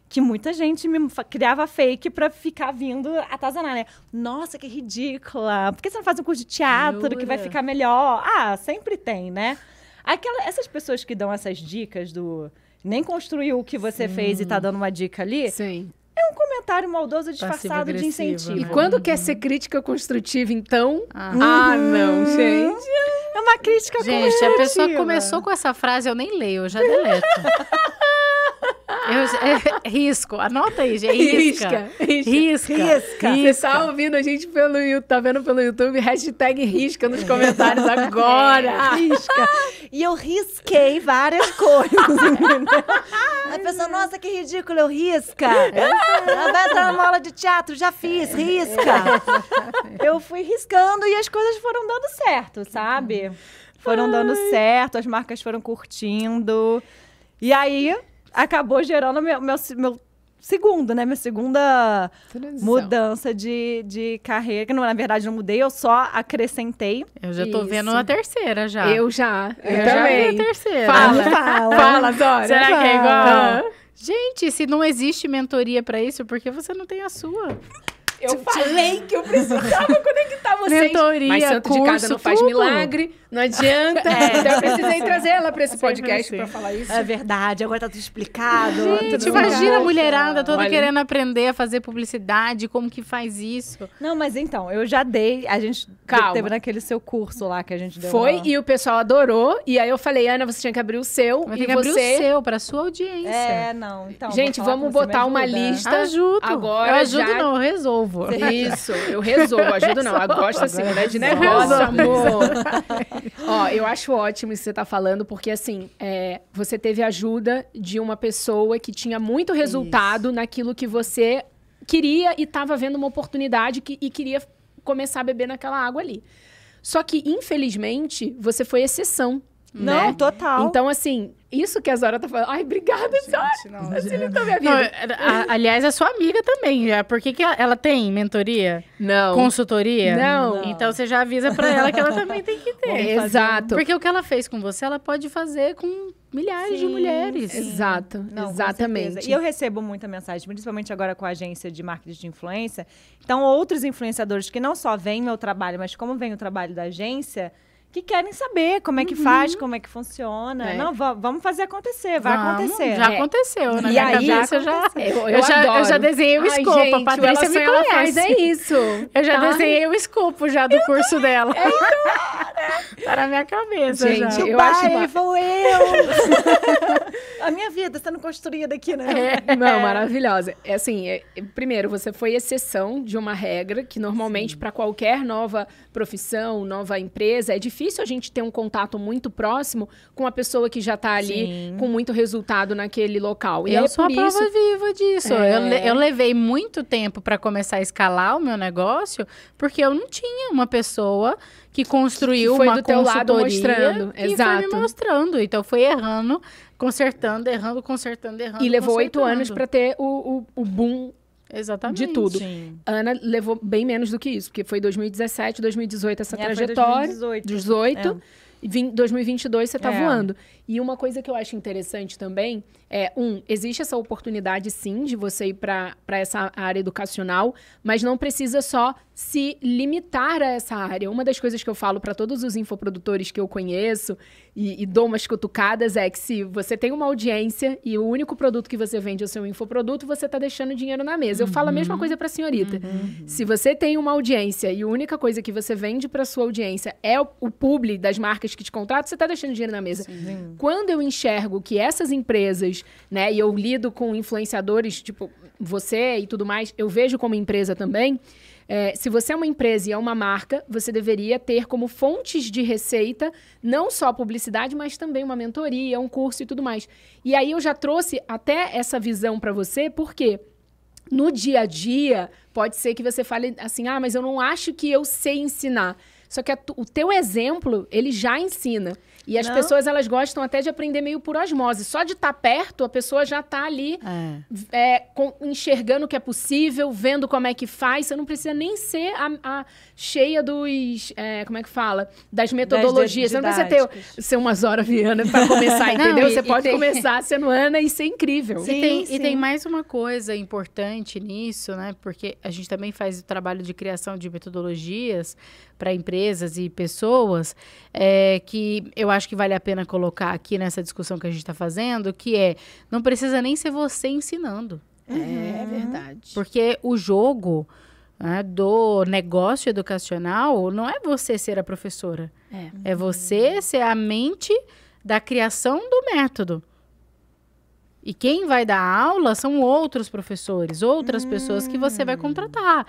que muita gente me criava fake pra ficar vindo atazanar, né? Nossa, que ridícula! Por que você não faz um curso de teatro Jura? que vai ficar melhor? Ah, sempre tem, né? Aquela, essas pessoas que dão essas dicas do nem construiu o que você Sim. fez e tá hum. dando uma dica ali. Sim um comentário maldoso disfarçado de incentivo. Né? E quando uhum. quer ser crítica construtiva, então. Ah, uhum. ah não, uhum. gente. É uma crítica construtiva. Gente, a pessoa começou com essa frase, eu nem leio, eu já deleto. Eu, é, risco, anota aí, gente. É risca. Risca. Risca. risca. risca. Você está ouvindo a gente pelo YouTube, tá vendo pelo YouTube? Hashtag risca nos comentários agora. É, risca. E eu risquei várias coisas. a pessoa, nossa, que ridículo, eu risca. É. Ela vai entrar numa aula de teatro, já fiz, risca. É. Eu fui riscando e as coisas foram dando certo, sabe? Foram dando certo, as marcas foram curtindo. E aí, acabou gerando meu, meu, meu segundo, né? Minha segunda Transição. mudança de, de carreira. Que na verdade, não mudei, eu só acrescentei. Eu já tô Isso. vendo a terceira já. Eu já. Eu, eu também. já vi a terceira. Fala, fala. fala, Dora. Será fala. que é igual? Gente, se não existe mentoria para isso, por que você não tem a sua? Eu tipo, falei que eu precisava conectar vocês. Mentoria, Mas santo curso, de casa não faz tudo. milagre. Não adianta. É, então eu precisei trazer ela para esse podcast para falar isso. É verdade, agora tá tudo explicado. Gente, tudo imagina legal. a mulherada toda Olha. querendo aprender a fazer publicidade, como que faz isso. Não, mas então, eu já dei, a gente Calma. teve naquele seu curso lá que a gente deu. Foi, lá. e o pessoal adorou, e aí eu falei, Ana, você tinha que abrir o seu. Mas e tem que você... abrir o seu, pra sua audiência. É, não. Então, gente, vamos botar uma lista. junto. Agora eu ajudo já... não, eu resolvo. Isso, eu resolvo, ajudo não. Gosta assim, né, de negócio, amor. Ó, eu acho ótimo isso que você tá falando, porque assim, é, você teve ajuda de uma pessoa que tinha muito resultado isso. naquilo que você queria e estava vendo uma oportunidade que, e queria começar a beber naquela água ali. Só que, infelizmente, você foi exceção. Não, né? total. Então, assim, isso que a Zora tá falando. Ai, obrigada, gente, Zora. Não, Você já... não minha vida. Não, é, a, aliás, é sua amiga também. Já. É, por que, que ela tem mentoria? Não. Consultoria? Não. não. Então você já avisa para ela que ela também tem que ter. Exato. Porque o que ela fez com você, ela pode fazer com milhares sim, de mulheres. Sim. Exato, Não, exatamente. E eu recebo muita mensagem, principalmente agora com a agência de marketing de influência. Então, outros influenciadores que não só veem meu trabalho, mas como veem o trabalho da agência, que querem saber como é que uhum. faz, como é que funciona. É. Não, vamos fazer acontecer, vai acontecer. Já aconteceu, né? E aí, cabeça, já, eu, eu, já, eu já desenhei o escopo, gente, a Patrícia me conhece. é isso. Eu já tá? desenhei o escopo já do eu curso dela. É, Para tá minha cabeça gente, já. eu pai, acho uma... vou eu. a minha vida sendo construída aqui, né? É. Não, é. maravilhosa. É assim, é, primeiro, você foi exceção de uma regra que normalmente para qualquer nova profissão, nova empresa, é difícil a gente ter um contato muito próximo com a pessoa que já está ali Sim. com muito resultado naquele local. E eu é sou por a prova viva disso. É... Eu, le é. eu levei muito tempo para começar a escalar o meu negócio, porque eu não tinha uma pessoa que construiu que foi uma do teu lado mostrando, exato. foi me mostrando. Então foi errando, consertando, errando, consertando, errando. E levou oito anos para ter o, o, o boom Exatamente. De tudo. Sim. Ana levou bem menos do que isso, porque foi 2017, 2018 essa Minha é, trajetória. 2018. 18. É. 2022 você está é. voando. E uma coisa que eu acho interessante também é, um, existe essa oportunidade sim de você ir para essa área educacional, mas não precisa só se limitar a essa área. Uma das coisas que eu falo para todos os infoprodutores que eu conheço e, e, dou umas cutucadas é que se você tem uma audiência e o único produto que você vende é o seu infoproduto, você está deixando dinheiro na mesa. Eu falo a uhum. mesma coisa para a senhorita. Uhum. Se você tem uma audiência e a única coisa que você vende para sua audiência é o, o publi das marcas que te contratam, você está deixando dinheiro na mesa. Sim. Quando eu enxergo que essas empresas, né, e eu lido com influenciadores, tipo você e tudo mais, eu vejo como empresa também, é, se você é uma empresa e é uma marca, você deveria ter como fontes de receita não só publicidade, mas também uma mentoria, um curso e tudo mais. E aí eu já trouxe até essa visão para você, porque no dia a dia pode ser que você fale assim: ah, mas eu não acho que eu sei ensinar. Só que a, o teu exemplo, ele já ensina. E as não. pessoas, elas gostam até de aprender meio por osmose. Só de estar tá perto, a pessoa já está ali é. É, com, enxergando o que é possível, vendo como é que faz. Você não precisa nem ser a, a cheia dos... É, como é que fala? Das metodologias. Das você não precisa ter, ser uma Zora Viana para começar, entendeu? Não, e, você e pode tem... começar sendo Ana e ser incrível. Sim, e, tem, sim. e tem mais uma coisa importante nisso, né? Porque a gente também faz o trabalho de criação de metodologias para empresas e pessoas é, que eu acho que vale a pena colocar aqui nessa discussão que a gente está fazendo, que é não precisa nem ser você ensinando. Uhum. É verdade. Porque o jogo né, do negócio educacional não é você ser a professora. É, é você uhum. ser a mente da criação do método. E quem vai dar aula são outros professores, outras hum. pessoas que você vai contratar.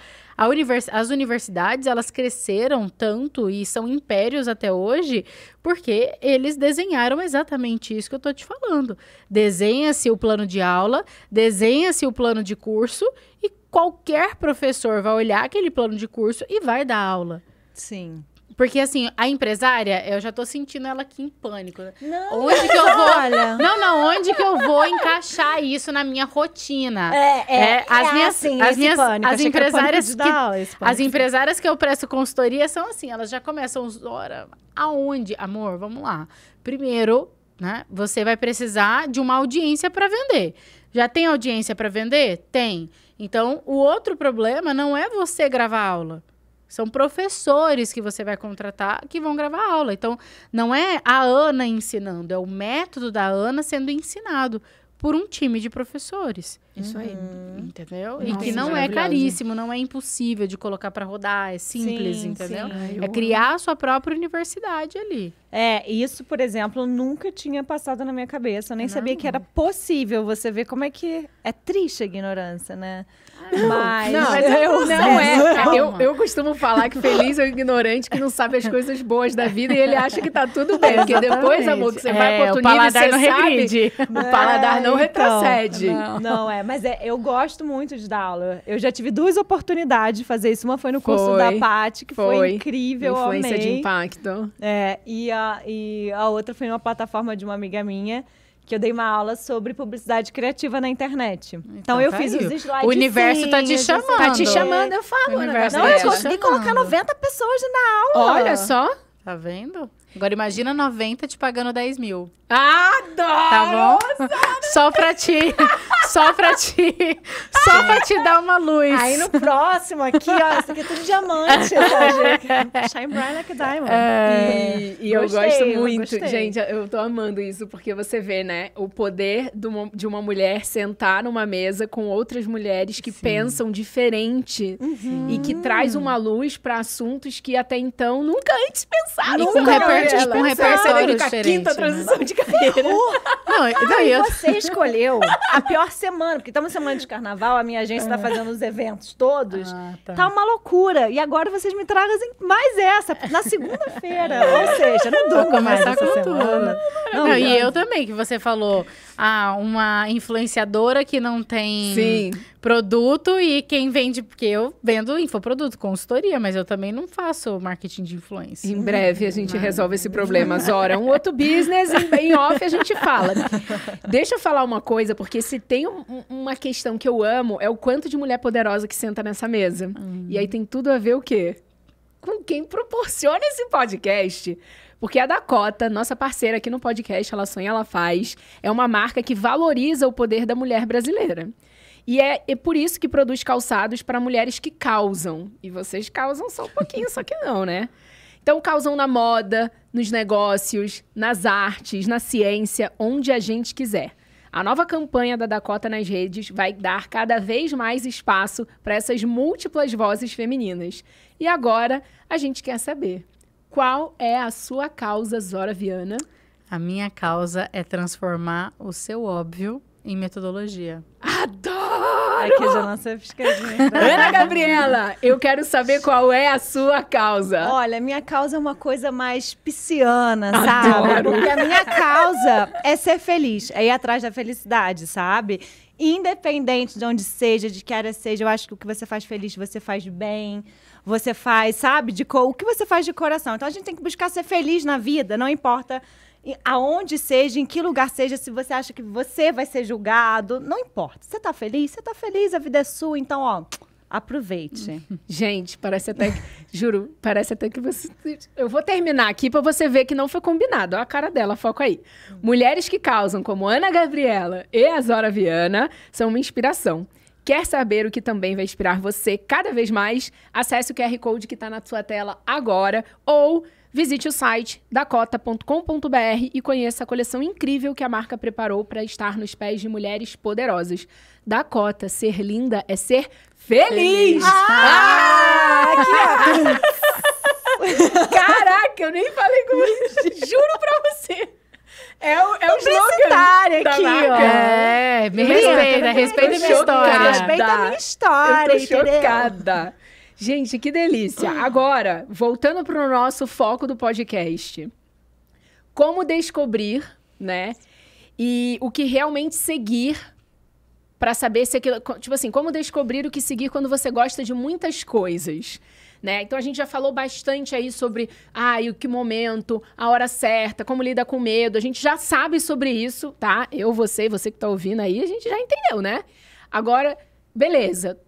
Univers as universidades, elas cresceram tanto e são impérios até hoje, porque eles desenharam exatamente isso que eu estou te falando. Desenha-se o plano de aula, desenha-se o plano de curso e qualquer professor vai olhar aquele plano de curso e vai dar aula. Sim. Porque, assim, a empresária, eu já tô sentindo ela aqui em pânico. Não, onde que eu vou. Olha. Não, não, onde que eu vou encaixar isso na minha rotina? É, é. é, é as é minhas, assim, as minhas pânico. as empresárias. Que, aula, as empresárias que eu presto consultoria são assim, elas já começam. hora aonde? Amor, vamos lá. Primeiro, né? Você vai precisar de uma audiência para vender. Já tem audiência para vender? Tem. Então, o outro problema não é você gravar aula. São professores que você vai contratar que vão gravar aula. Então, não é a Ana ensinando, é o método da Ana sendo ensinado por um time de professores. Isso aí. Uhum. Entendeu? Nossa, e que não é, é caríssimo, não é impossível de colocar para rodar, é simples, sim, entendeu? Sim. É criar a sua própria universidade ali. É, isso, por exemplo, nunca tinha passado na minha cabeça. Eu nem não. sabia que era possível você ver como é que é triste a ignorância, né? Mas não, mas é, é não é. Eu, eu costumo falar que feliz é o ignorante que não sabe as coisas boas da vida e ele acha que tá tudo bem. Porque depois, amor, que você é, vai pro outro o paladar não regride. Sabe, o paladar não então, retrocede. Não. não. é. Mas é, eu gosto muito de dar aula. Eu já tive duas oportunidades de fazer isso. Uma foi no curso foi, da Paty, que foi, foi incrível. Influência amei. de impacto. É, e a, e a outra foi numa plataforma de uma amiga minha que eu dei uma aula sobre publicidade criativa na internet. Então, então eu tá fiz aí. os slides. O universo tá te chamando. Tá te chamando, eu falo. O né? Não, tá eu consegui colocar 90 pessoas na aula. Olha só. Tá vendo? Agora imagina 90 te pagando 10 mil. Tá Adoro! Tá bom? Só pra ti. Só pra ti. Só pra te dar uma luz. Aí no próximo aqui, ó, isso aqui é tudo diamante. Né, Shine bright like a diamond. É, e, e gostei, eu gosto muito. Eu gente, eu tô amando isso, porque você vê, né, o poder de uma, de uma mulher sentar numa mesa com outras mulheres que Sim. pensam diferente uhum. e que traz uma luz para assuntos que até então nunca antes pensaram. E com partes com um é repertório diferente. quinta transição né? de carreira. Não, não eu... Você escolheu a pior semana, porque estamos tá semana de carnaval, a minha agência está é. fazendo os eventos todos. Ah, tá. tá. uma loucura. E agora vocês me trazem mais essa, na segunda-feira. Ou seja, não dou Vou começar com semana. Não, não, e eu também, que você falou, ah, uma influenciadora que não tem Sim. produto e quem vende, porque eu vendo infoproduto, consultoria, mas eu também não faço marketing de influência. Em breve a gente mas... resolve esse problema. Zora, um outro business, em off a gente fala. Deixa eu falar uma coisa, porque se tem um, uma questão que eu amo, é o quanto de mulher poderosa que senta nessa mesa. Hum. E aí tem tudo a ver o quê? Com quem proporciona esse podcast. Porque a Dakota, nossa parceira aqui no podcast, ela sonha, ela faz, é uma marca que valoriza o poder da mulher brasileira. E é, é por isso que produz calçados para mulheres que causam. E vocês causam só um pouquinho, só que não, né? Então, causam na moda, nos negócios, nas artes, na ciência, onde a gente quiser. A nova campanha da Dakota nas redes vai dar cada vez mais espaço para essas múltiplas vozes femininas. E agora a gente quer saber qual é a sua causa, Zora Viana? A minha causa é transformar o seu óbvio em metodologia. Adoro! Aqui é já lancei a piscadinha. Ana Gabriela, eu quero saber qual é a sua causa. Olha, minha causa é uma coisa mais pisciana, Adoro. sabe? Porque a minha causa é ser feliz, é ir atrás da felicidade, sabe? Independente de onde seja, de que área seja, eu acho que o que você faz feliz, você faz bem você faz, sabe? De co... O que você faz de coração. Então a gente tem que buscar ser feliz na vida, não importa aonde seja, em que lugar seja, se você acha que você vai ser julgado, não importa. Você tá feliz? Você tá feliz, a vida é sua, então, ó, aproveite. Gente, parece até que, juro, parece até que você Eu vou terminar aqui para você ver que não foi combinado. Olha a cara dela, foco aí. Mulheres que causam, como Ana Gabriela e a Zora Viana, são uma inspiração. Quer saber o que também vai inspirar você cada vez mais? Acesse o QR Code que está na sua tela agora ou Visite o site dacota.com.br e conheça a coleção incrível que a marca preparou para estar nos pés de mulheres poderosas. Dakota, ser linda é ser feliz! feliz. Ah! ah Caraca, eu nem falei com você. Juro pra você. É o, é o slogan da aqui, marca. ó. É, me respeita, respeita, respeita minha história. Respeita a minha história. Eu tô chocada. Gente, que delícia. Agora, voltando para o nosso foco do podcast. Como descobrir, né? E o que realmente seguir para saber se aquilo, tipo assim, como descobrir o que seguir quando você gosta de muitas coisas. Né? Então a gente já falou bastante aí sobre ah, o que momento, a hora certa, como lida com medo. A gente já sabe sobre isso, tá? Eu, você, você que está ouvindo aí, a gente já entendeu, né? Agora, beleza.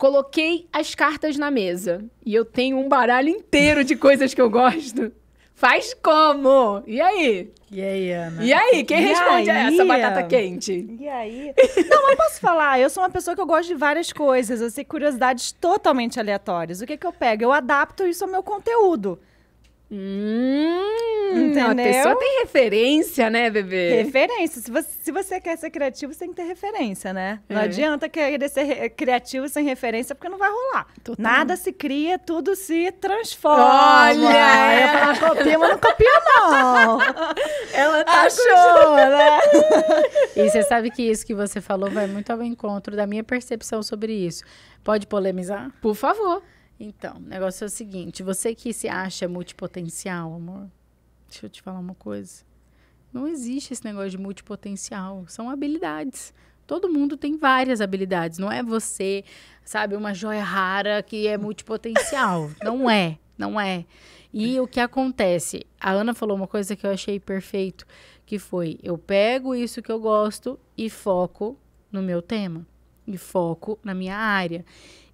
Coloquei as cartas na mesa e eu tenho um baralho inteiro de coisas que eu gosto. Faz como? E aí? E aí, Ana? E aí, quem e responde é aí? a essa batata quente? E aí? Não, mas posso falar, eu sou uma pessoa que eu gosto de várias coisas, Eu sei curiosidades totalmente aleatórias. O que é que eu pego? Eu adapto isso ao meu conteúdo. Hum, Entendeu? a pessoa tem referência, né, bebê? Referência. Se você, se você quer ser criativo, você tem que ter referência, né? É. Não adianta querer ser criativo sem referência, porque não vai rolar. Nada se cria, tudo se transforma. Olha! É. Eu falo copia, mas não copia, não. Ela tá Achou, ah, né? e você sabe que isso que você falou vai muito ao encontro da minha percepção sobre isso. Pode polemizar? Por favor. Então, o negócio é o seguinte: você que se acha multipotencial, amor, deixa eu te falar uma coisa. Não existe esse negócio de multipotencial. São habilidades. Todo mundo tem várias habilidades. Não é você, sabe, uma joia rara que é multipotencial. não é, não é. E o que acontece? A Ana falou uma coisa que eu achei perfeito, que foi: eu pego isso que eu gosto e foco no meu tema, e foco na minha área.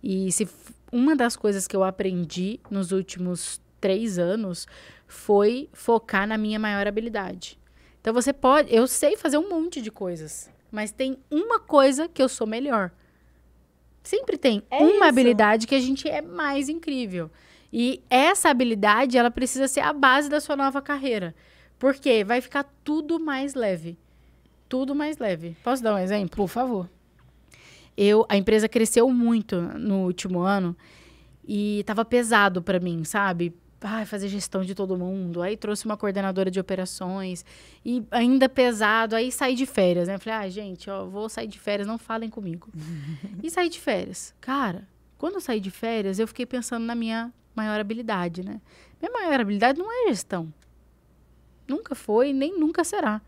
E se uma das coisas que eu aprendi nos últimos três anos foi focar na minha maior habilidade. Então você pode, eu sei fazer um monte de coisas, mas tem uma coisa que eu sou melhor. Sempre tem é uma isso. habilidade que a gente é mais incrível. E essa habilidade, ela precisa ser a base da sua nova carreira. Porque vai ficar tudo mais leve. Tudo mais leve. Posso dar um exemplo? Por favor eu a empresa cresceu muito no último ano e estava pesado para mim, sabe? Ai, fazer gestão de todo mundo. Aí trouxe uma coordenadora de operações e ainda pesado. Aí saí de férias, né? Falei, ah, gente, ó, vou sair de férias, não falem comigo. e saí de férias. Cara, quando eu saí de férias, eu fiquei pensando na minha maior habilidade, né? Minha maior habilidade não é gestão. Nunca foi, nem nunca será.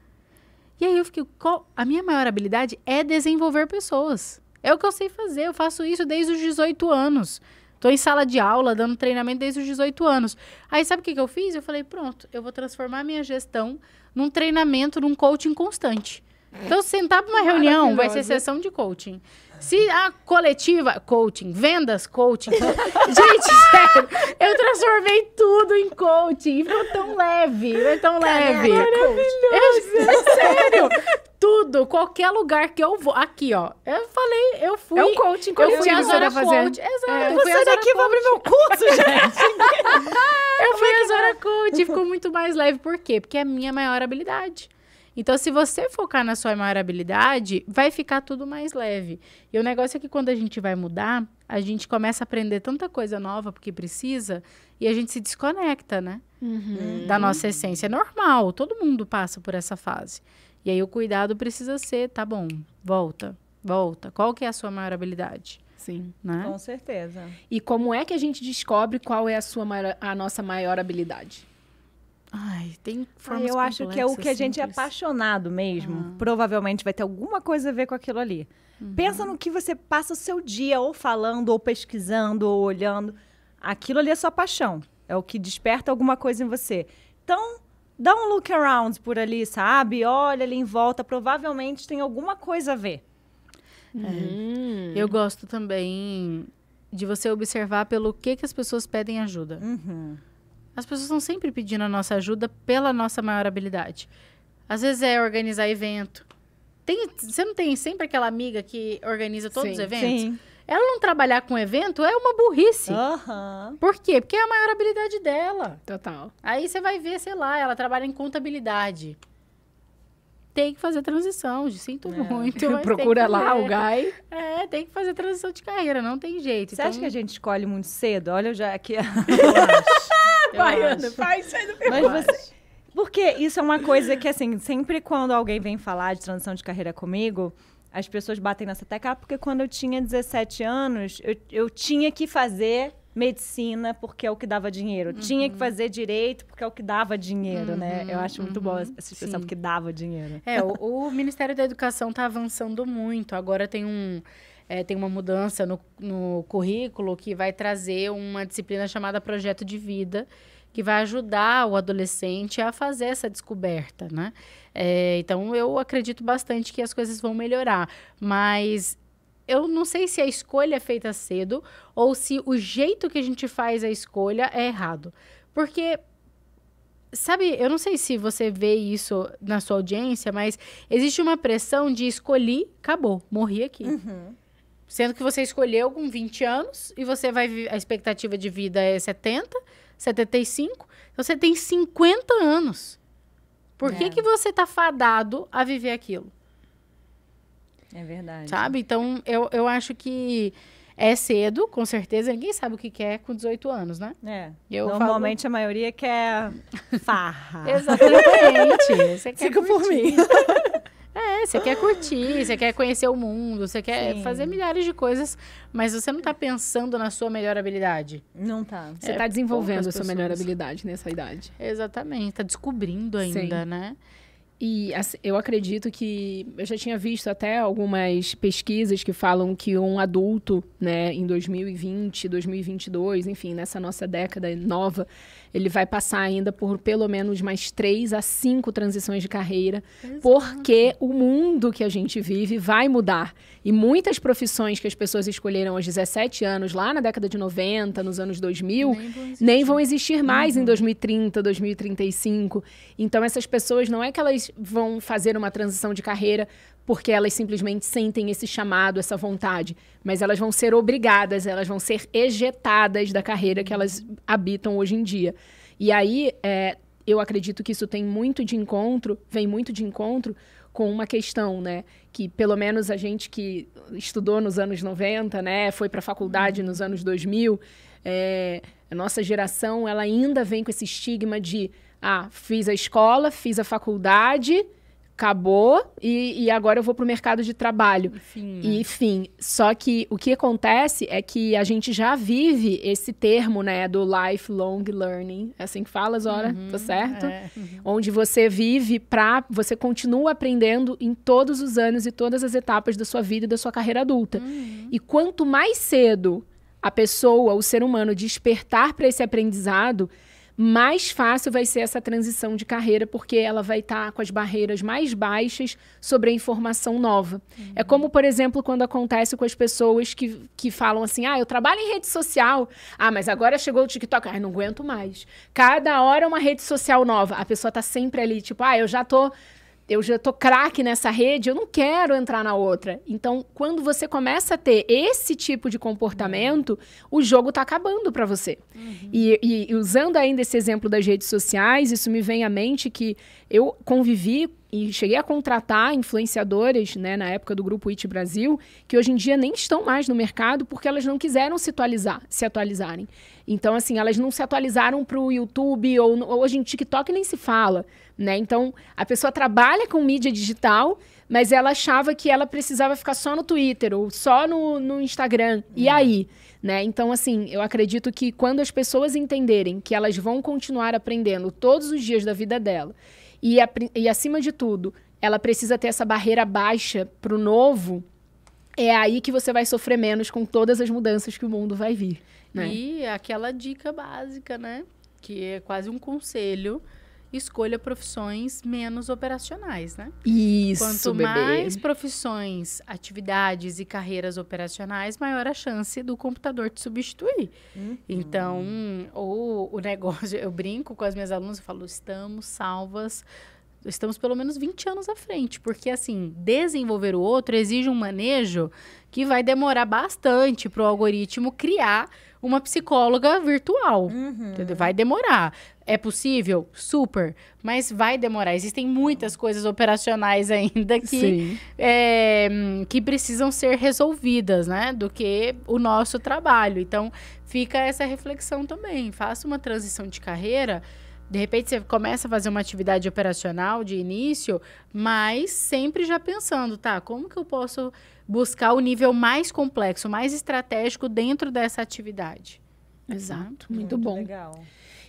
E aí eu fiquei, qual, a minha maior habilidade é desenvolver pessoas. É o que eu sei fazer, eu faço isso desde os 18 anos. Tô em sala de aula, dando treinamento desde os 18 anos. Aí sabe o que, que eu fiz? Eu falei, pronto, eu vou transformar a minha gestão num treinamento, num coaching constante. Então, sentar para uma reunião vai ser sessão de coaching. Se a coletiva, coaching, vendas, coaching. Gente, sério, eu transformei tudo em coaching. ficou tão leve, foi né? tão leve. Maravilhoso. Eu, é, é sério. Tudo, qualquer lugar que eu vou. Aqui, ó. Eu falei, eu fui. É um coaching que eu, fui a Zora Coach. Exato. É, é, eu fui daqui vai abrir meu curso, gente. eu fui a Zora Coach. Ficou muito mais leve. Por quê? Porque é a minha maior habilidade. Então, se você focar na sua maior habilidade, vai ficar tudo mais leve. E o negócio é que quando a gente vai mudar, a gente começa a aprender tanta coisa nova porque precisa e a gente se desconecta, né? Uhum. Da nossa essência. É normal, todo mundo passa por essa fase. E aí o cuidado precisa ser, tá bom, volta, volta. Qual que é a sua maior habilidade? Sim, né? com certeza. E como é que a gente descobre qual é a sua maior, a nossa maior habilidade? Ai, tem formas ah, Eu acho que é o que a gente é apaixonado mesmo. Ah. Provavelmente vai ter alguma coisa a ver com aquilo ali. Uhum. Pensa no que você passa o seu dia ou falando, ou pesquisando, ou olhando. Aquilo ali é sua paixão. É o que desperta alguma coisa em você. Então, dá um look around por ali, sabe? Olha ali em volta. Provavelmente tem alguma coisa a ver. Uhum. É. Eu gosto também de você observar pelo que, que as pessoas pedem ajuda. Uhum. As pessoas estão sempre pedindo a nossa ajuda pela nossa maior habilidade. Às vezes é organizar evento. Tem, você não tem sempre aquela amiga que organiza todos sim, os eventos? Sim. Ela não trabalhar com evento é uma burrice. Uhum. Por quê? Porque é a maior habilidade dela. Total. Aí você vai ver, sei lá, ela trabalha em contabilidade tem que fazer transição, sinto é. muito. Procura lá o Gai. É, tem que fazer transição de carreira, não tem jeito. Você então... acha que a gente escolhe muito cedo? Olha, eu já aqui. Baiana, faz do Mas você... Porque isso é uma coisa que, assim, sempre quando alguém vem falar de transição de carreira comigo, as pessoas batem nessa tecla, porque quando eu tinha 17 anos, eu, eu tinha que fazer medicina porque é o que dava dinheiro. Uhum. Tinha que uhum. fazer direito porque é o que dava dinheiro, uhum, né? Eu uhum, acho muito uhum, bom essa expressão, porque dava dinheiro. É, o, o Ministério da Educação está avançando muito. Agora tem um é, tem uma mudança no, no currículo que vai trazer uma disciplina chamada projeto de vida, que vai ajudar o adolescente a fazer essa descoberta, né? É, então, eu acredito bastante que as coisas vão melhorar, mas eu não sei se a escolha é feita cedo ou se o jeito que a gente faz a escolha é errado. Porque sabe, eu não sei se você vê isso na sua audiência, mas existe uma pressão de escolhi, acabou, morri aqui. Uhum. Sendo que você escolheu com 20 anos e você vai a expectativa de vida é 70, 75, então você tem 50 anos. Por é. que, que você tá fadado a viver aquilo? É verdade. Sabe? Então, eu, eu acho que é cedo, com certeza. Ninguém sabe o que quer é com 18 anos, né? É. Eu Normalmente falo... a maioria quer farra. Exatamente. Você quer Fica por mim. É, você quer curtir, você quer conhecer o mundo, você quer Sim. fazer milhares de coisas, mas você não está pensando na sua melhor habilidade. Não tá. Você está é, desenvolvendo a sua melhor habilidade nessa idade. Exatamente, está descobrindo ainda, Sim. né? E assim, eu acredito que eu já tinha visto até algumas pesquisas que falam que um adulto, né, em 2020, 2022, enfim, nessa nossa década nova, ele vai passar ainda por pelo menos mais três a cinco transições de carreira, Exato. porque o mundo que a gente vive vai mudar. E muitas profissões que as pessoas escolheram aos 17 anos, lá na década de 90, nos anos 2000, nem vão existir, nem vão existir mais uhum. em 2030, 2035. Então, essas pessoas não é que elas vão fazer uma transição de carreira porque elas simplesmente sentem esse chamado, essa vontade, mas elas vão ser obrigadas, elas vão ser ejetadas da carreira que elas habitam hoje em dia. E aí, é, eu acredito que isso tem muito de encontro, vem muito de encontro com uma questão, né? Que pelo menos a gente que estudou nos anos 90, né? Foi para a faculdade nos anos 2000, é, a nossa geração, ela ainda vem com esse estigma de, ah, fiz a escola, fiz a faculdade, acabou e, e, agora eu vou para o mercado de trabalho. Enfim, enfim, só que o que acontece é que a gente já vive esse termo, né, do lifelong learning, é assim que fala, Zora, uhum, tá certo? É. Uhum. Onde você vive para, você continua aprendendo em todos os anos e todas as etapas da sua vida e da sua carreira adulta. Uhum. E quanto mais cedo a pessoa, o ser humano despertar para esse aprendizado, mais fácil vai ser essa transição de carreira, porque ela vai estar tá com as barreiras mais baixas sobre a informação nova. É uhum. É como, por exemplo, quando acontece com as pessoas que, que falam assim: ah, eu trabalho em rede social, ah, mas agora chegou o TikTok, ah, não aguento mais. Cada hora é uma rede social nova, a pessoa está sempre ali, tipo, ah, eu já tô eu já tô craque nessa rede, eu não quero entrar na outra. Então, quando você começa a ter esse tipo de comportamento, uhum. o jogo tá acabando para você. Uhum. E, e, e, usando ainda esse exemplo das redes sociais, isso me vem à mente que eu convivi e cheguei a contratar influenciadoras, né, na época do grupo It Brasil, que hoje em dia nem estão mais no mercado porque elas não quiseram se atualizar, se atualizarem. Então, assim, elas não se atualizaram para o YouTube ou hoje em TikTok nem se fala né? Então, a pessoa trabalha com mídia digital, mas ela achava que ela precisava ficar só no Twitter ou só no, no Instagram. Hum. E uhum. aí? Né? Então, assim, eu acredito que quando as pessoas entenderem que elas vão continuar aprendendo todos os dias da vida dela, e, a, e acima de tudo, ela precisa ter essa barreira baixa para o novo, é aí que você vai sofrer menos com todas as mudanças que o mundo vai vir. Né? E aquela dica básica, né? Que é quase um conselho escolha profissões menos operacionais, né? Isso, Quanto bebê. mais profissões, atividades e carreiras operacionais, maior a chance do computador te substituir. Uhum. Então, ou o negócio, eu brinco com as minhas alunas, eu falo, estamos salvas estamos pelo menos 20 anos à frente, porque assim, desenvolver o outro exige um manejo que vai demorar bastante para o algoritmo criar uma psicóloga virtual. Uhum. Vai demorar. É possível? Super. Mas vai demorar. Existem muitas coisas operacionais ainda que, é, que precisam ser resolvidas, né? Do que o nosso trabalho. Então, fica essa reflexão também. Faça uma transição de carreira de repente você começa a fazer uma atividade operacional de início, mas sempre já pensando, tá, como que eu posso buscar o nível mais complexo, mais estratégico dentro dessa atividade? Exato, muito, muito bom. Legal.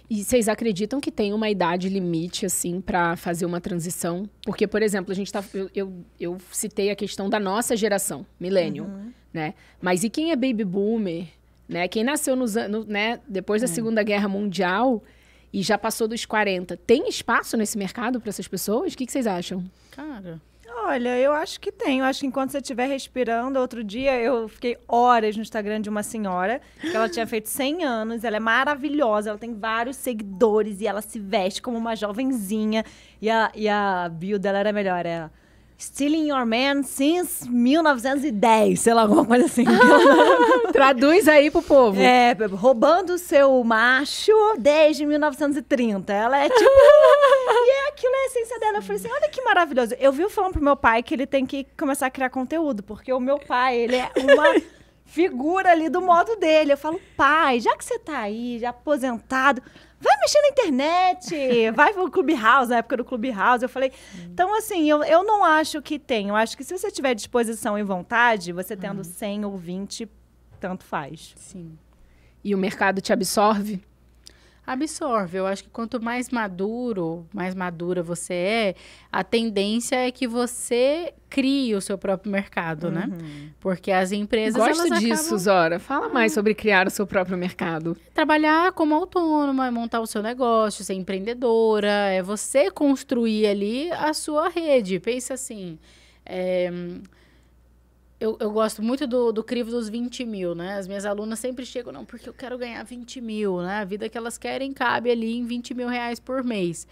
E vocês acreditam que tem uma idade limite, assim, para fazer uma transição? Porque, por exemplo, a gente tá. Eu, eu, eu citei a questão da nossa geração, milênio uhum. né? Mas e quem é baby boomer? Né? Quem nasceu nos anos, né? depois da é. Segunda Guerra Mundial, e já passou dos 40, tem espaço nesse mercado para essas pessoas? O que, que vocês acham? Cara, Olha, eu acho que tem. Eu acho que enquanto você estiver respirando, outro dia eu fiquei horas no Instagram de uma senhora, que ela tinha feito 100 anos, ela é maravilhosa, ela tem vários seguidores e ela se veste como uma jovenzinha. E a, e a bio dela era melhor, ela. É Stealing Your Man since 1910, sei lá, alguma coisa assim. Traduz aí pro povo. É, roubando seu macho desde 1930. Ela é tipo. e é aquilo é a essência dela. Eu falei assim: olha que maravilhoso. Eu vi falando pro meu pai que ele tem que começar a criar conteúdo, porque o meu pai, ele é uma. Figura ali do modo dele. Eu falo, pai, já que você tá aí, já aposentado, vai mexer na internet, vai pro Clubhouse, na época do Clubhouse. Eu falei, hum. então assim, eu, eu não acho que tem. Eu acho que se você tiver disposição e vontade, você tendo hum. 100 ou 20, tanto faz. Sim. E o mercado te absorve? absorve. Eu acho que quanto mais maduro, mais madura você é, a tendência é que você crie o seu próprio mercado, né? uhum. né? Porque as empresas. Gosto disso, acabam... Zora. Fala ah. mais sobre criar o seu próprio mercado. Trabalhar como autônoma, montar o seu negócio, ser empreendedora, é você construir ali a sua rede. Pensa assim. É eu, eu gosto muito do, do crivo dos 20 mil, né? As minhas alunas sempre chegam, não, porque eu quero ganhar 20 mil, né? A vida que elas querem cabe ali em 20 mil reais por mês.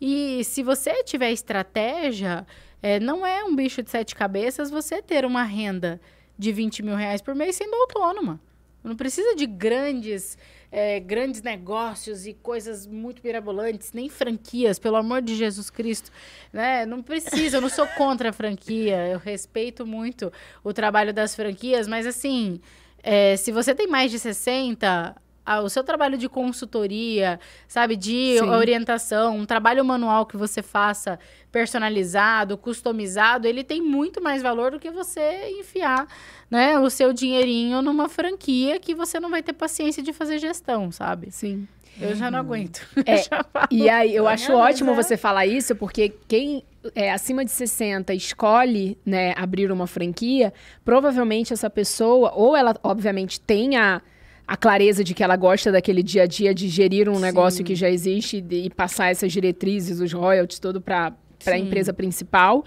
E se você tiver estratégia, é, não é um bicho de sete cabeças você ter uma renda de 20 mil reais por mês sendo autônoma. Não precisa de grandes, é, grandes negócios e coisas muito mirabolantes, nem franquias, pelo amor de Jesus Cristo. Né? Não precisa, eu não sou contra a franquia. Eu respeito muito o trabalho das franquias, mas assim, é, se você tem mais de 60, o seu trabalho de consultoria, sabe, de Sim. orientação, um trabalho manual que você faça personalizado, customizado, ele tem muito mais valor do que você enfiar, né, o seu dinheirinho numa franquia que você não vai ter paciência de fazer gestão, sabe? Sim. Eu já não aguento. É, e aí, eu acho ótimo você falar isso, porque quem é, acima de 60 escolhe né, abrir uma franquia, provavelmente essa pessoa, ou ela, obviamente, tem a a clareza de que ela gosta daquele dia a dia de gerir um Sim. negócio que já existe e, e, passar essas diretrizes, os royalties, tudo para a empresa principal.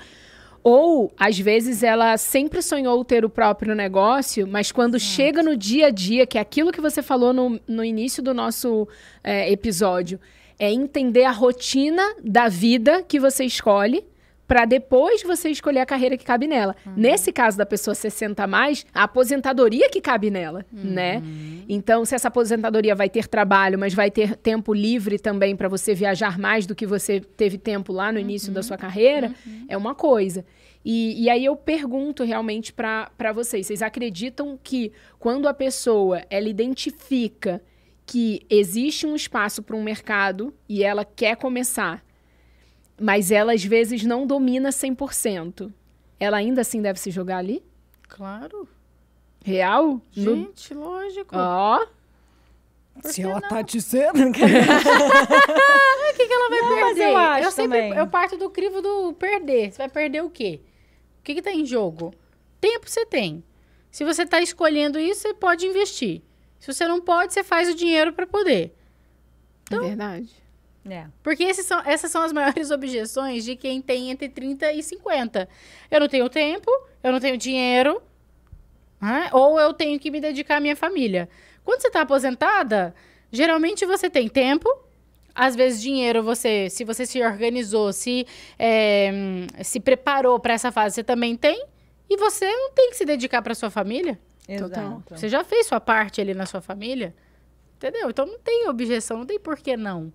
Ou, às vezes, ela sempre sonhou ter o próprio negócio, mas quando chega no dia a dia, que é aquilo que você falou no, no início do nosso é, episódio, é entender a rotina da vida que você escolhe para depois você escolher a carreira que cabe nela. Uhum. Nesse caso da pessoa 60 a mais, a aposentadoria que cabe nela, uhum. né? Então, se essa aposentadoria vai ter trabalho, mas vai ter tempo livre também para você viajar mais do que você teve tempo lá no início uhum. da sua carreira, uhum. é uma coisa. E, e aí eu pergunto realmente para vocês, vocês acreditam que quando a pessoa ela identifica que existe um espaço para um mercado e ela quer começar mas ela, às vezes, não domina 100%. Ela ainda assim deve se jogar ali? Claro. Real? Gente, no... lógico. Ó. Oh. Se ela não? tá te sendo. O que, que ela vai não, perder? Mas eu acho eu sempre, Eu parto do crivo do perder. Você vai perder o quê? O que, que tá em jogo? Tempo você tem. Se você tá escolhendo isso, você pode investir. Se você não pode, você faz o dinheiro para poder. É então, é verdade. É. Porque são, essas são as maiores objeções de quem tem entre 30 e 50. Eu não tenho tempo, eu não tenho dinheiro, né? ou eu tenho que me dedicar à minha família. Quando você está aposentada, geralmente você tem tempo, às vezes dinheiro você se você se organizou se é, se preparou para essa fase você também tem e você não tem que se dedicar para sua família Exato. Então, você já fez sua parte ali na sua família entendeu então não tem objeção não tem por que não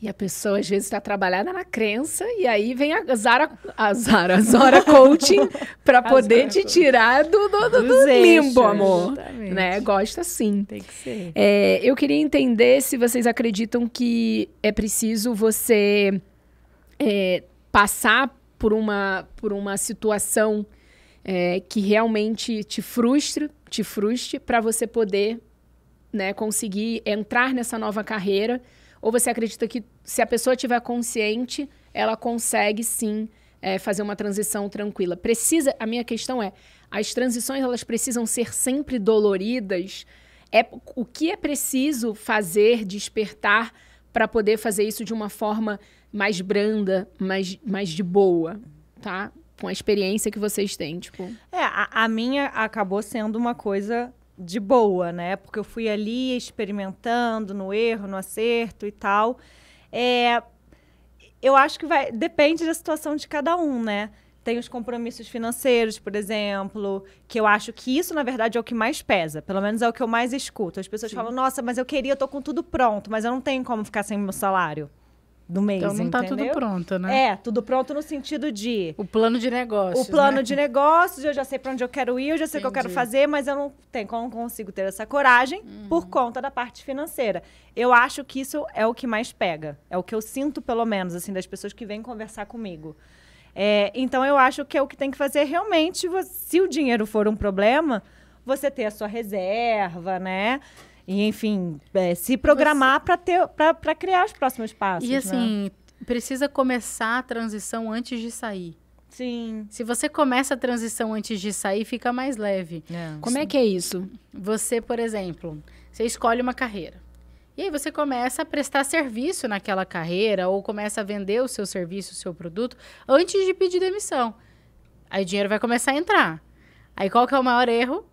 e a pessoa, às vezes, está trabalhada na crença, e aí vem a Zara, a Zara, a Coaching para poder te tirar do, do, do, do limbo, amor. Exatamente. Né? Gosta sim. Tem que ser. É, eu queria entender se vocês acreditam que é preciso você é, passar por uma, por uma situação é, que realmente te frustre, te frustre, para você poder né, conseguir entrar nessa nova carreira ou você acredita que se a pessoa tiver consciente, ela consegue sim é, fazer uma transição tranquila? Precisa. A minha questão é: as transições elas precisam ser sempre doloridas? É o que é preciso fazer, despertar para poder fazer isso de uma forma mais branda, mais, mais de boa, tá? Com a experiência que vocês têm, tipo. É, a, a minha acabou sendo uma coisa de boa, né? Porque eu fui ali experimentando no erro, no acerto e tal. É, eu acho que vai depende da situação de cada um, né? Tem os compromissos financeiros, por exemplo, que eu acho que isso, na verdade, é o que mais pesa. Pelo menos é o que eu mais escuto. As pessoas Sim. falam, nossa, mas eu queria, eu tô com tudo pronto, mas eu não tenho como ficar sem meu salário do mês. Então não está tudo pronto, né? É, tudo pronto no sentido de. O plano de negócio. O plano né? de negócios, eu já sei para onde eu quero ir, eu já sei o que eu quero fazer, mas eu não tenho, não consigo ter essa coragem uhum. por conta da parte financeira. Eu acho que isso é o que mais pega. É o que eu sinto, pelo menos, assim, das pessoas que vêm conversar comigo. É, então eu acho que é o que tem que fazer realmente, se o dinheiro for um problema, você ter a sua reserva, né? E, enfim, é, se programar ter para criar os próximos passos. E né? assim, né? precisa começar a transição antes de sair. Sim. Se você começa a transição antes de sair, fica mais leve. É, Como é sim. é que é isso? Você, por exemplo, você escolhe uma carreira. E aí você começa a prestar serviço naquela carreira ou começa a vender o seu serviço, o seu produto, antes de pedir demissão. Aí o dinheiro vai começar a entrar. Aí qual que é o maior erro?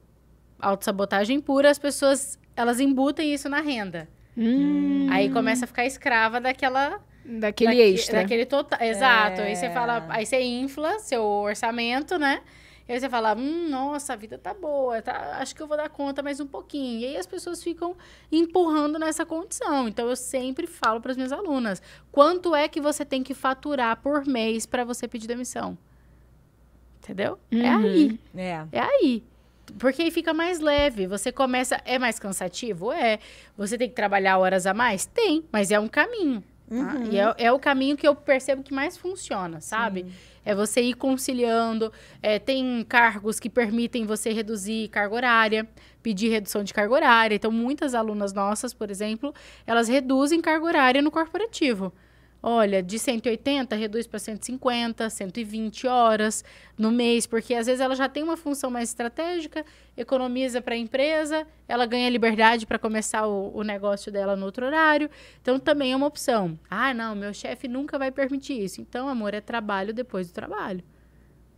auto sabotagem pura, as pessoas elas embutem isso na renda. Hum. Aí começa a ficar escrava daquela. Daquele daqui, extra. Daquele total. Exato. É. Aí você é. fala. Aí você infla seu orçamento, né? E aí você fala, hum, nossa, a vida tá boa, tá, acho que eu vou dar conta mais um pouquinho. E aí as pessoas ficam empurrando nessa condição. Então eu sempre falo para as minhas alunas, quanto é que você tem que faturar por mês para você pedir demissão? Entendeu? É uhum. É aí. É. é aí. Porque aí fica mais leve. Você começa. É mais cansativo? É. Você tem que trabalhar horas a mais? Tem, mas é um caminho. Tá? Uhum. Tá? E é, é, o caminho que eu percebo que mais funciona, sabe? Sim. É você ir conciliando. É, tem cargos que permitem você reduzir carga horária, pedir redução de carga horária. Então, muitas alunas nossas, por exemplo, elas reduzem carga horária no corporativo olha, de 180 reduz para 150, 120 horas no mês, porque às vezes ela já tem uma função mais estratégica, economiza para a empresa, ela ganha liberdade para começar o, o, negócio dela no outro horário. Então também é uma opção. Ah, não, meu chefe nunca vai permitir isso. Então, amor, é trabalho depois do trabalho.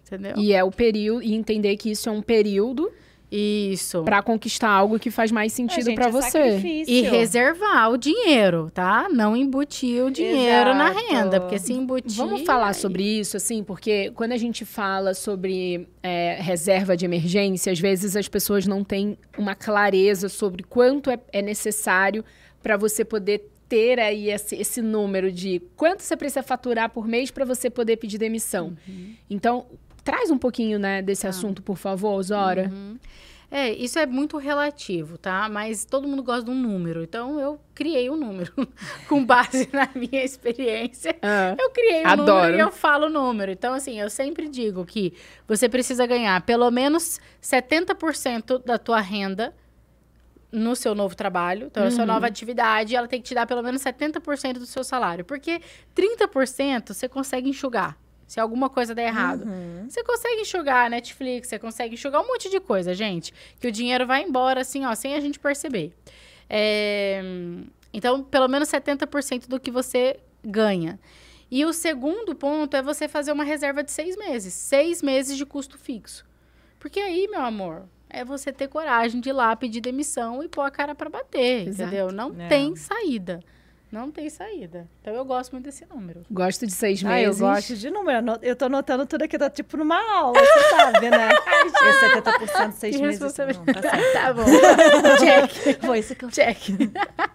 Entendeu? E é o período, e entender que isso é um período isso. Para conquistar algo que faz mais sentido para é você. Sacrifício. E reservar o dinheiro, tá? Não embutir o dinheiro Exato. na renda, porque se embutir. Vamos falar sobre isso, assim, porque quando a gente fala sobre é, reserva de emergência, às vezes as pessoas não têm uma clareza sobre quanto é, é necessário para você poder ter aí esse, esse, número de quanto você precisa faturar por mês para você poder pedir demissão. Uhum. Então, traz um pouquinho, né, desse ah. assunto, por favor, Zora. Uhum. É, isso é muito relativo, tá? Mas todo mundo gosta de um número. Então eu criei um número. Com base na minha experiência, ah, eu criei um adoro. número e eu falo o número. Então, assim, eu sempre digo que você precisa ganhar pelo menos 70% da tua renda no seu novo trabalho. Então, uhum. a sua nova atividade, ela tem que te dar pelo menos 70% do seu salário. Porque 30% você consegue enxugar se alguma coisa der errado. Uhum. Você consegue enxugar a Netflix, você consegue enxugar um monte de coisa, gente. Que o dinheiro vai embora, assim, ó, sem a gente perceber. É... Então, pelo menos 70% do que você ganha. E o segundo ponto é você fazer uma reserva de seis meses. Seis meses de custo fixo. Porque aí, meu amor, é você ter coragem de ir lá pedir demissão e pôr a cara para bater, Exato. entendeu? Não, Não é. tem saída. Não tem saída. Então eu gosto muito desse número. Gosto de seis meses. Ah, eu gosto de número. Eu tô anotando tudo aqui, tá tipo numa aula, você sabe, né? Ai, 70% de seis que meses. Tá não, tá, certo. tá bom. check. Foi isso que eu check.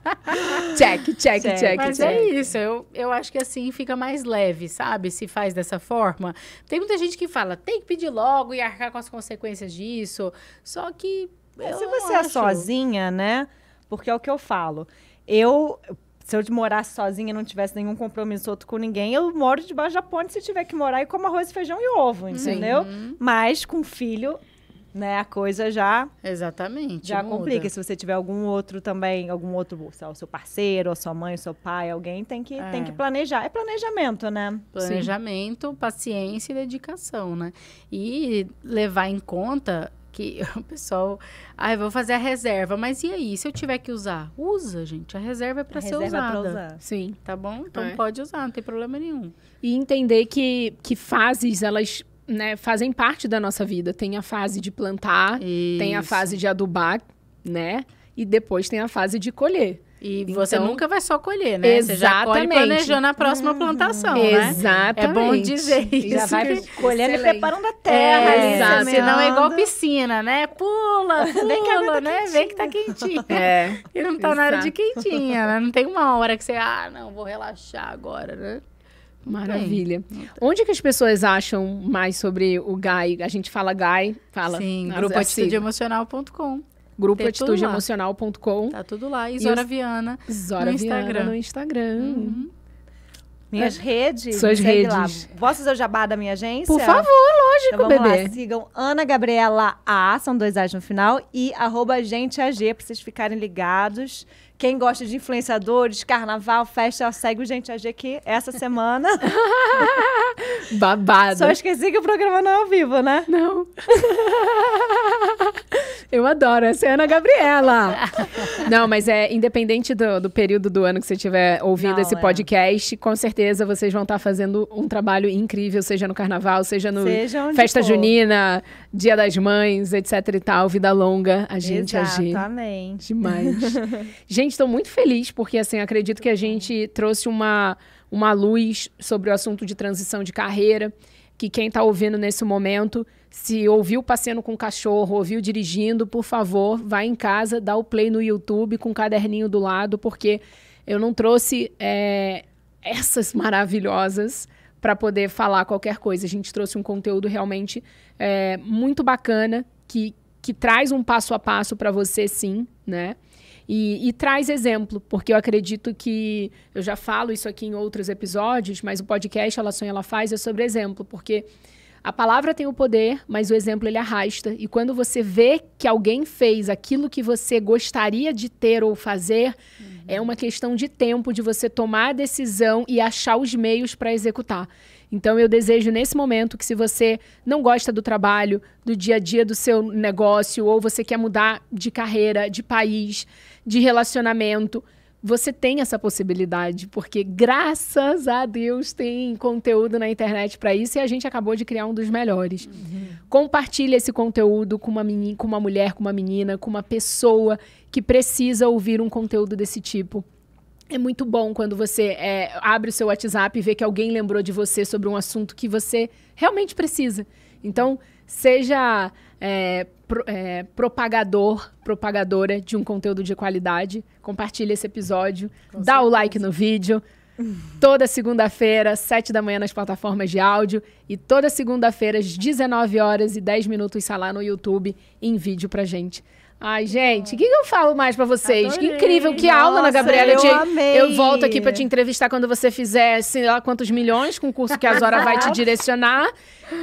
check, check, check, check. Mas check. é isso. Eu, eu acho que assim fica mais leve, sabe? Se faz dessa forma. Tem muita gente que fala, tem que pedir logo e arcar com as consequências disso. Só que. se você é acho... é sozinha, né? Porque é o que eu falo. Eu se eu morasse sozinha e não tivesse nenhum compromisso outro com ninguém, eu moro debaixo da ponte se tiver que morar e como arroz, feijão e ovo, uhum. entendeu? Sim. Mas com filho, né, a coisa já Exatamente. Já muda. complica. Se você tiver algum outro também, algum outro, o seu parceiro, a sua mãe, o seu pai, alguém tem que é. tem que é. planejar. É planejamento, né? Planejamento, Sim. paciência e dedicação, né? E levar em conta que o pessoal, ah, eu vou fazer a reserva, mas e aí, se eu tiver que usar? Usa, gente, a reserva é para ser é usada. Pra usar. Sim, tá bom? Então é. pode usar, não tem problema nenhum. E entender que que fases elas né, fazem parte da nossa vida. Tem a fase de plantar, Isso. tem a fase de adubar, né? E depois tem a fase de colher. E então, você nunca vai só colher, né? Exatamente. Você já colhe planejando a próxima uhum. plantação, hum, né? Exatamente. É bom dizer isso. Já vai colhendo e preparando a terra. É, exatamente. Senão é igual piscina, né? Pula, pula, né? Vem que tá né? Quentinha. Vem que tá quentinha. É. E não tá Exato. na hora de quentinha, né? Não tem uma hora que você, ah, não, vou relaxar agora, né? Maravilha. Bem. Onde que as pessoas acham mais sobre o GAI? A gente fala GAI, fala. Sim, grupoatitudeemocional.com. Assim. Grupo tá atitudeemocional.com. Tá tudo lá. E Zora e os... Viana. Zora no Viana Instagram. no Instagram. Uhum. Minhas é. redes. Suas redes. Lá. Posso fazer o jabá da minha agência? Por favor, lógico, então, bebê. Lá, sigam Ana Gabriela A, são dois A's no final, e arroba gente AG, pra vocês ficarem ligados. Quem gosta de influenciadores, carnaval, festa, segue o Gente AG aqui essa semana. Babado. Só esqueci que o programa não é ao vivo, né? Não. Eu adoro, essa é Ana Gabriela. Não, mas é independente do, do período do ano que você estiver ouvindo Não, esse é. podcast, com certeza vocês vão estar fazendo um trabalho incrível, seja no carnaval, seja no seja Festa for. Junina, Dia das Mães, etc e tal, vida longa, a gente agir. Exatamente. Demais. gente, estou muito feliz porque assim, acredito que a gente trouxe uma uma luz sobre o assunto de transição de carreira, que quem está ouvindo nesse momento se ouviu passeando com o cachorro, ouviu dirigindo, por favor, vá em casa, dá o play no YouTube com o caderninho do lado, porque eu não trouxe é, essas maravilhosas para poder falar qualquer coisa. A gente trouxe um conteúdo realmente é, muito bacana, que, que traz um passo a passo para você, sim, né? E, e, traz exemplo, porque eu acredito que eu já falo isso aqui em outros episódios, mas o podcast Ela Sonha Ela Faz é sobre exemplo, porque a palavra tem o poder, mas o exemplo ele arrasta. E quando você vê que alguém fez aquilo que você gostaria de ter ou fazer, uhum. é uma questão de tempo de você tomar a decisão e achar os meios para executar. Então eu desejo nesse momento que se você não gosta do trabalho, do dia a dia do seu negócio ou você quer mudar de carreira, de país, de relacionamento, você tem essa possibilidade, porque graças a Deus tem conteúdo na internet para isso e a gente acabou de criar um dos melhores. Uhum. Compartilhe esse conteúdo com uma menina, com uma mulher, com uma menina, com uma pessoa que precisa ouvir um conteúdo desse tipo. É muito bom quando você é, abre o seu WhatsApp e vê que alguém lembrou de você sobre um assunto que você realmente precisa. Então, Seja é, pro, é, propagador, propagadora de um conteúdo de qualidade. Compartilhe esse episódio, Com dá certeza. o like no vídeo. Toda segunda-feira, 7 da manhã nas plataformas de áudio e toda segunda-feira às 19 horas e 10 minutos está lá no YouTube em vídeo pra gente. Ai, gente, o que, que, eu falo mais para vocês? Adorei. Que incrível, que Nossa, aula, na Gabriela. Eu, te, eu volto aqui para te entrevistar quando você fizer, sei lá, quantos milhões com o curso que a Zora vai te direcionar.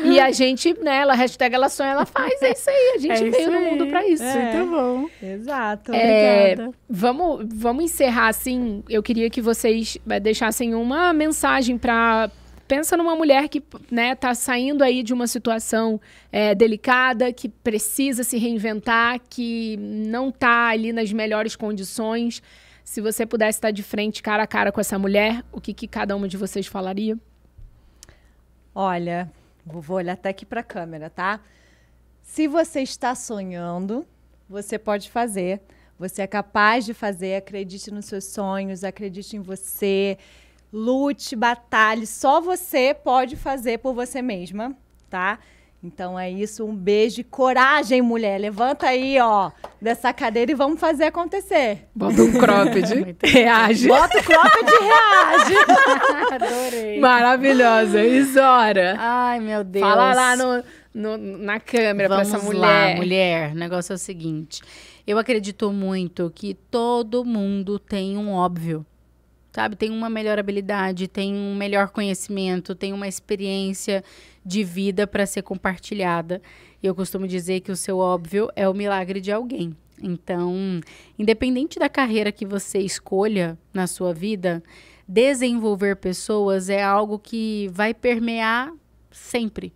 E a gente, né, ela hashtag ela sonha, ela faz, é isso aí. A gente é veio no mundo para isso. É. Muito bom. Exato, é, obrigada. Vamos, vamos encerrar, assim, eu queria que vocês eh, deixassem uma mensagem para Pensa numa mulher que né, tá saindo aí de uma situação é, delicada, que precisa se reinventar, que não tá ali nas melhores condições. Se você pudesse estar tá de frente, cara a cara com essa mulher, o que, que cada uma de vocês falaria? Olha, vou olhar até aqui para a câmera, tá? Se você está sonhando, você pode fazer. Você é capaz de fazer, acredite nos seus sonhos, acredite em você lute, batalhe. Só você pode fazer por você mesma, tá? Então é isso, um beijo e coragem, mulher. Levanta aí, ó, dessa cadeira e vamos fazer acontecer. Bota um cropped, reage. Bota o cropped e reage. Adorei. Maravilhosa. Isora. Ai, meu Deus. Fala lá no, no na câmera para essa mulher. Vamos Lá, mulher. O negócio é o seguinte. Eu acredito muito que todo mundo tem um óbvio sabe? Tem uma melhor habilidade, tem um melhor conhecimento, tem uma experiência de vida para ser compartilhada. E eu costumo dizer que o seu óbvio é o milagre de alguém. Então, independente da carreira que você escolha na sua vida, desenvolver pessoas é algo que vai permear sempre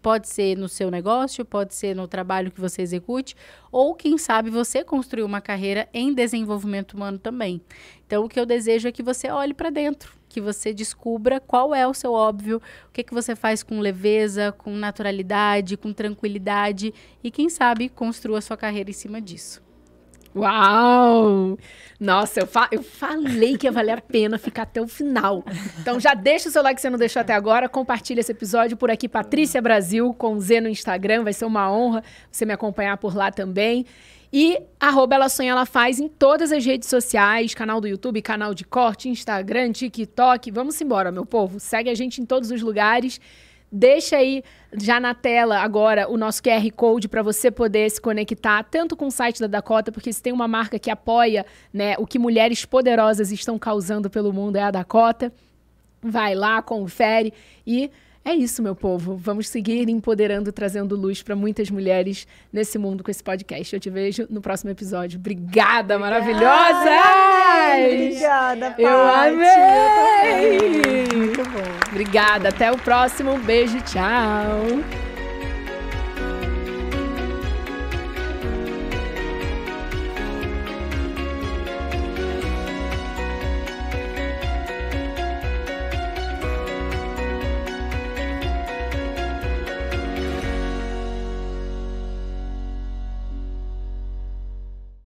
Pode ser no seu negócio, pode ser no trabalho que você execute, ou quem sabe você construir uma carreira em desenvolvimento humano também. Então, o que eu desejo é que você olhe para dentro, que você descubra qual é o seu óbvio, o que, que você faz com leveza, com naturalidade, com tranquilidade e, quem sabe, construa sua carreira em cima disso. Uau! Nossa, eu, fa eu falei que ia valer a pena ficar até o final. Então já deixa o seu like se você não deixou até agora, compartilha esse episódio por aqui, Patrícia Brasil, com Z no Instagram, vai ser uma honra você me acompanhar por lá também. E arroba Ela Sonha Ela Faz em todas as redes sociais, canal do YouTube, canal de corte, Instagram, TikTok. Vamos embora, meu povo. Segue a gente em todos os lugares. Deixa aí já na tela agora o nosso QR Code para você poder se conectar tanto com o site da Dakota, porque se tem uma marca que apoia né, o que mulheres poderosas estão causando pelo mundo é a Dakota. Vai lá, confere e é isso, meu povo. Vamos seguir empoderando, trazendo luz para muitas mulheres nesse mundo com esse podcast. Eu te vejo no próximo episódio. Obrigada, maravilhosa! Obrigada, Paty. Eu amei! Muito bom. Obrigada. Até o próximo. Um beijo. Tchau.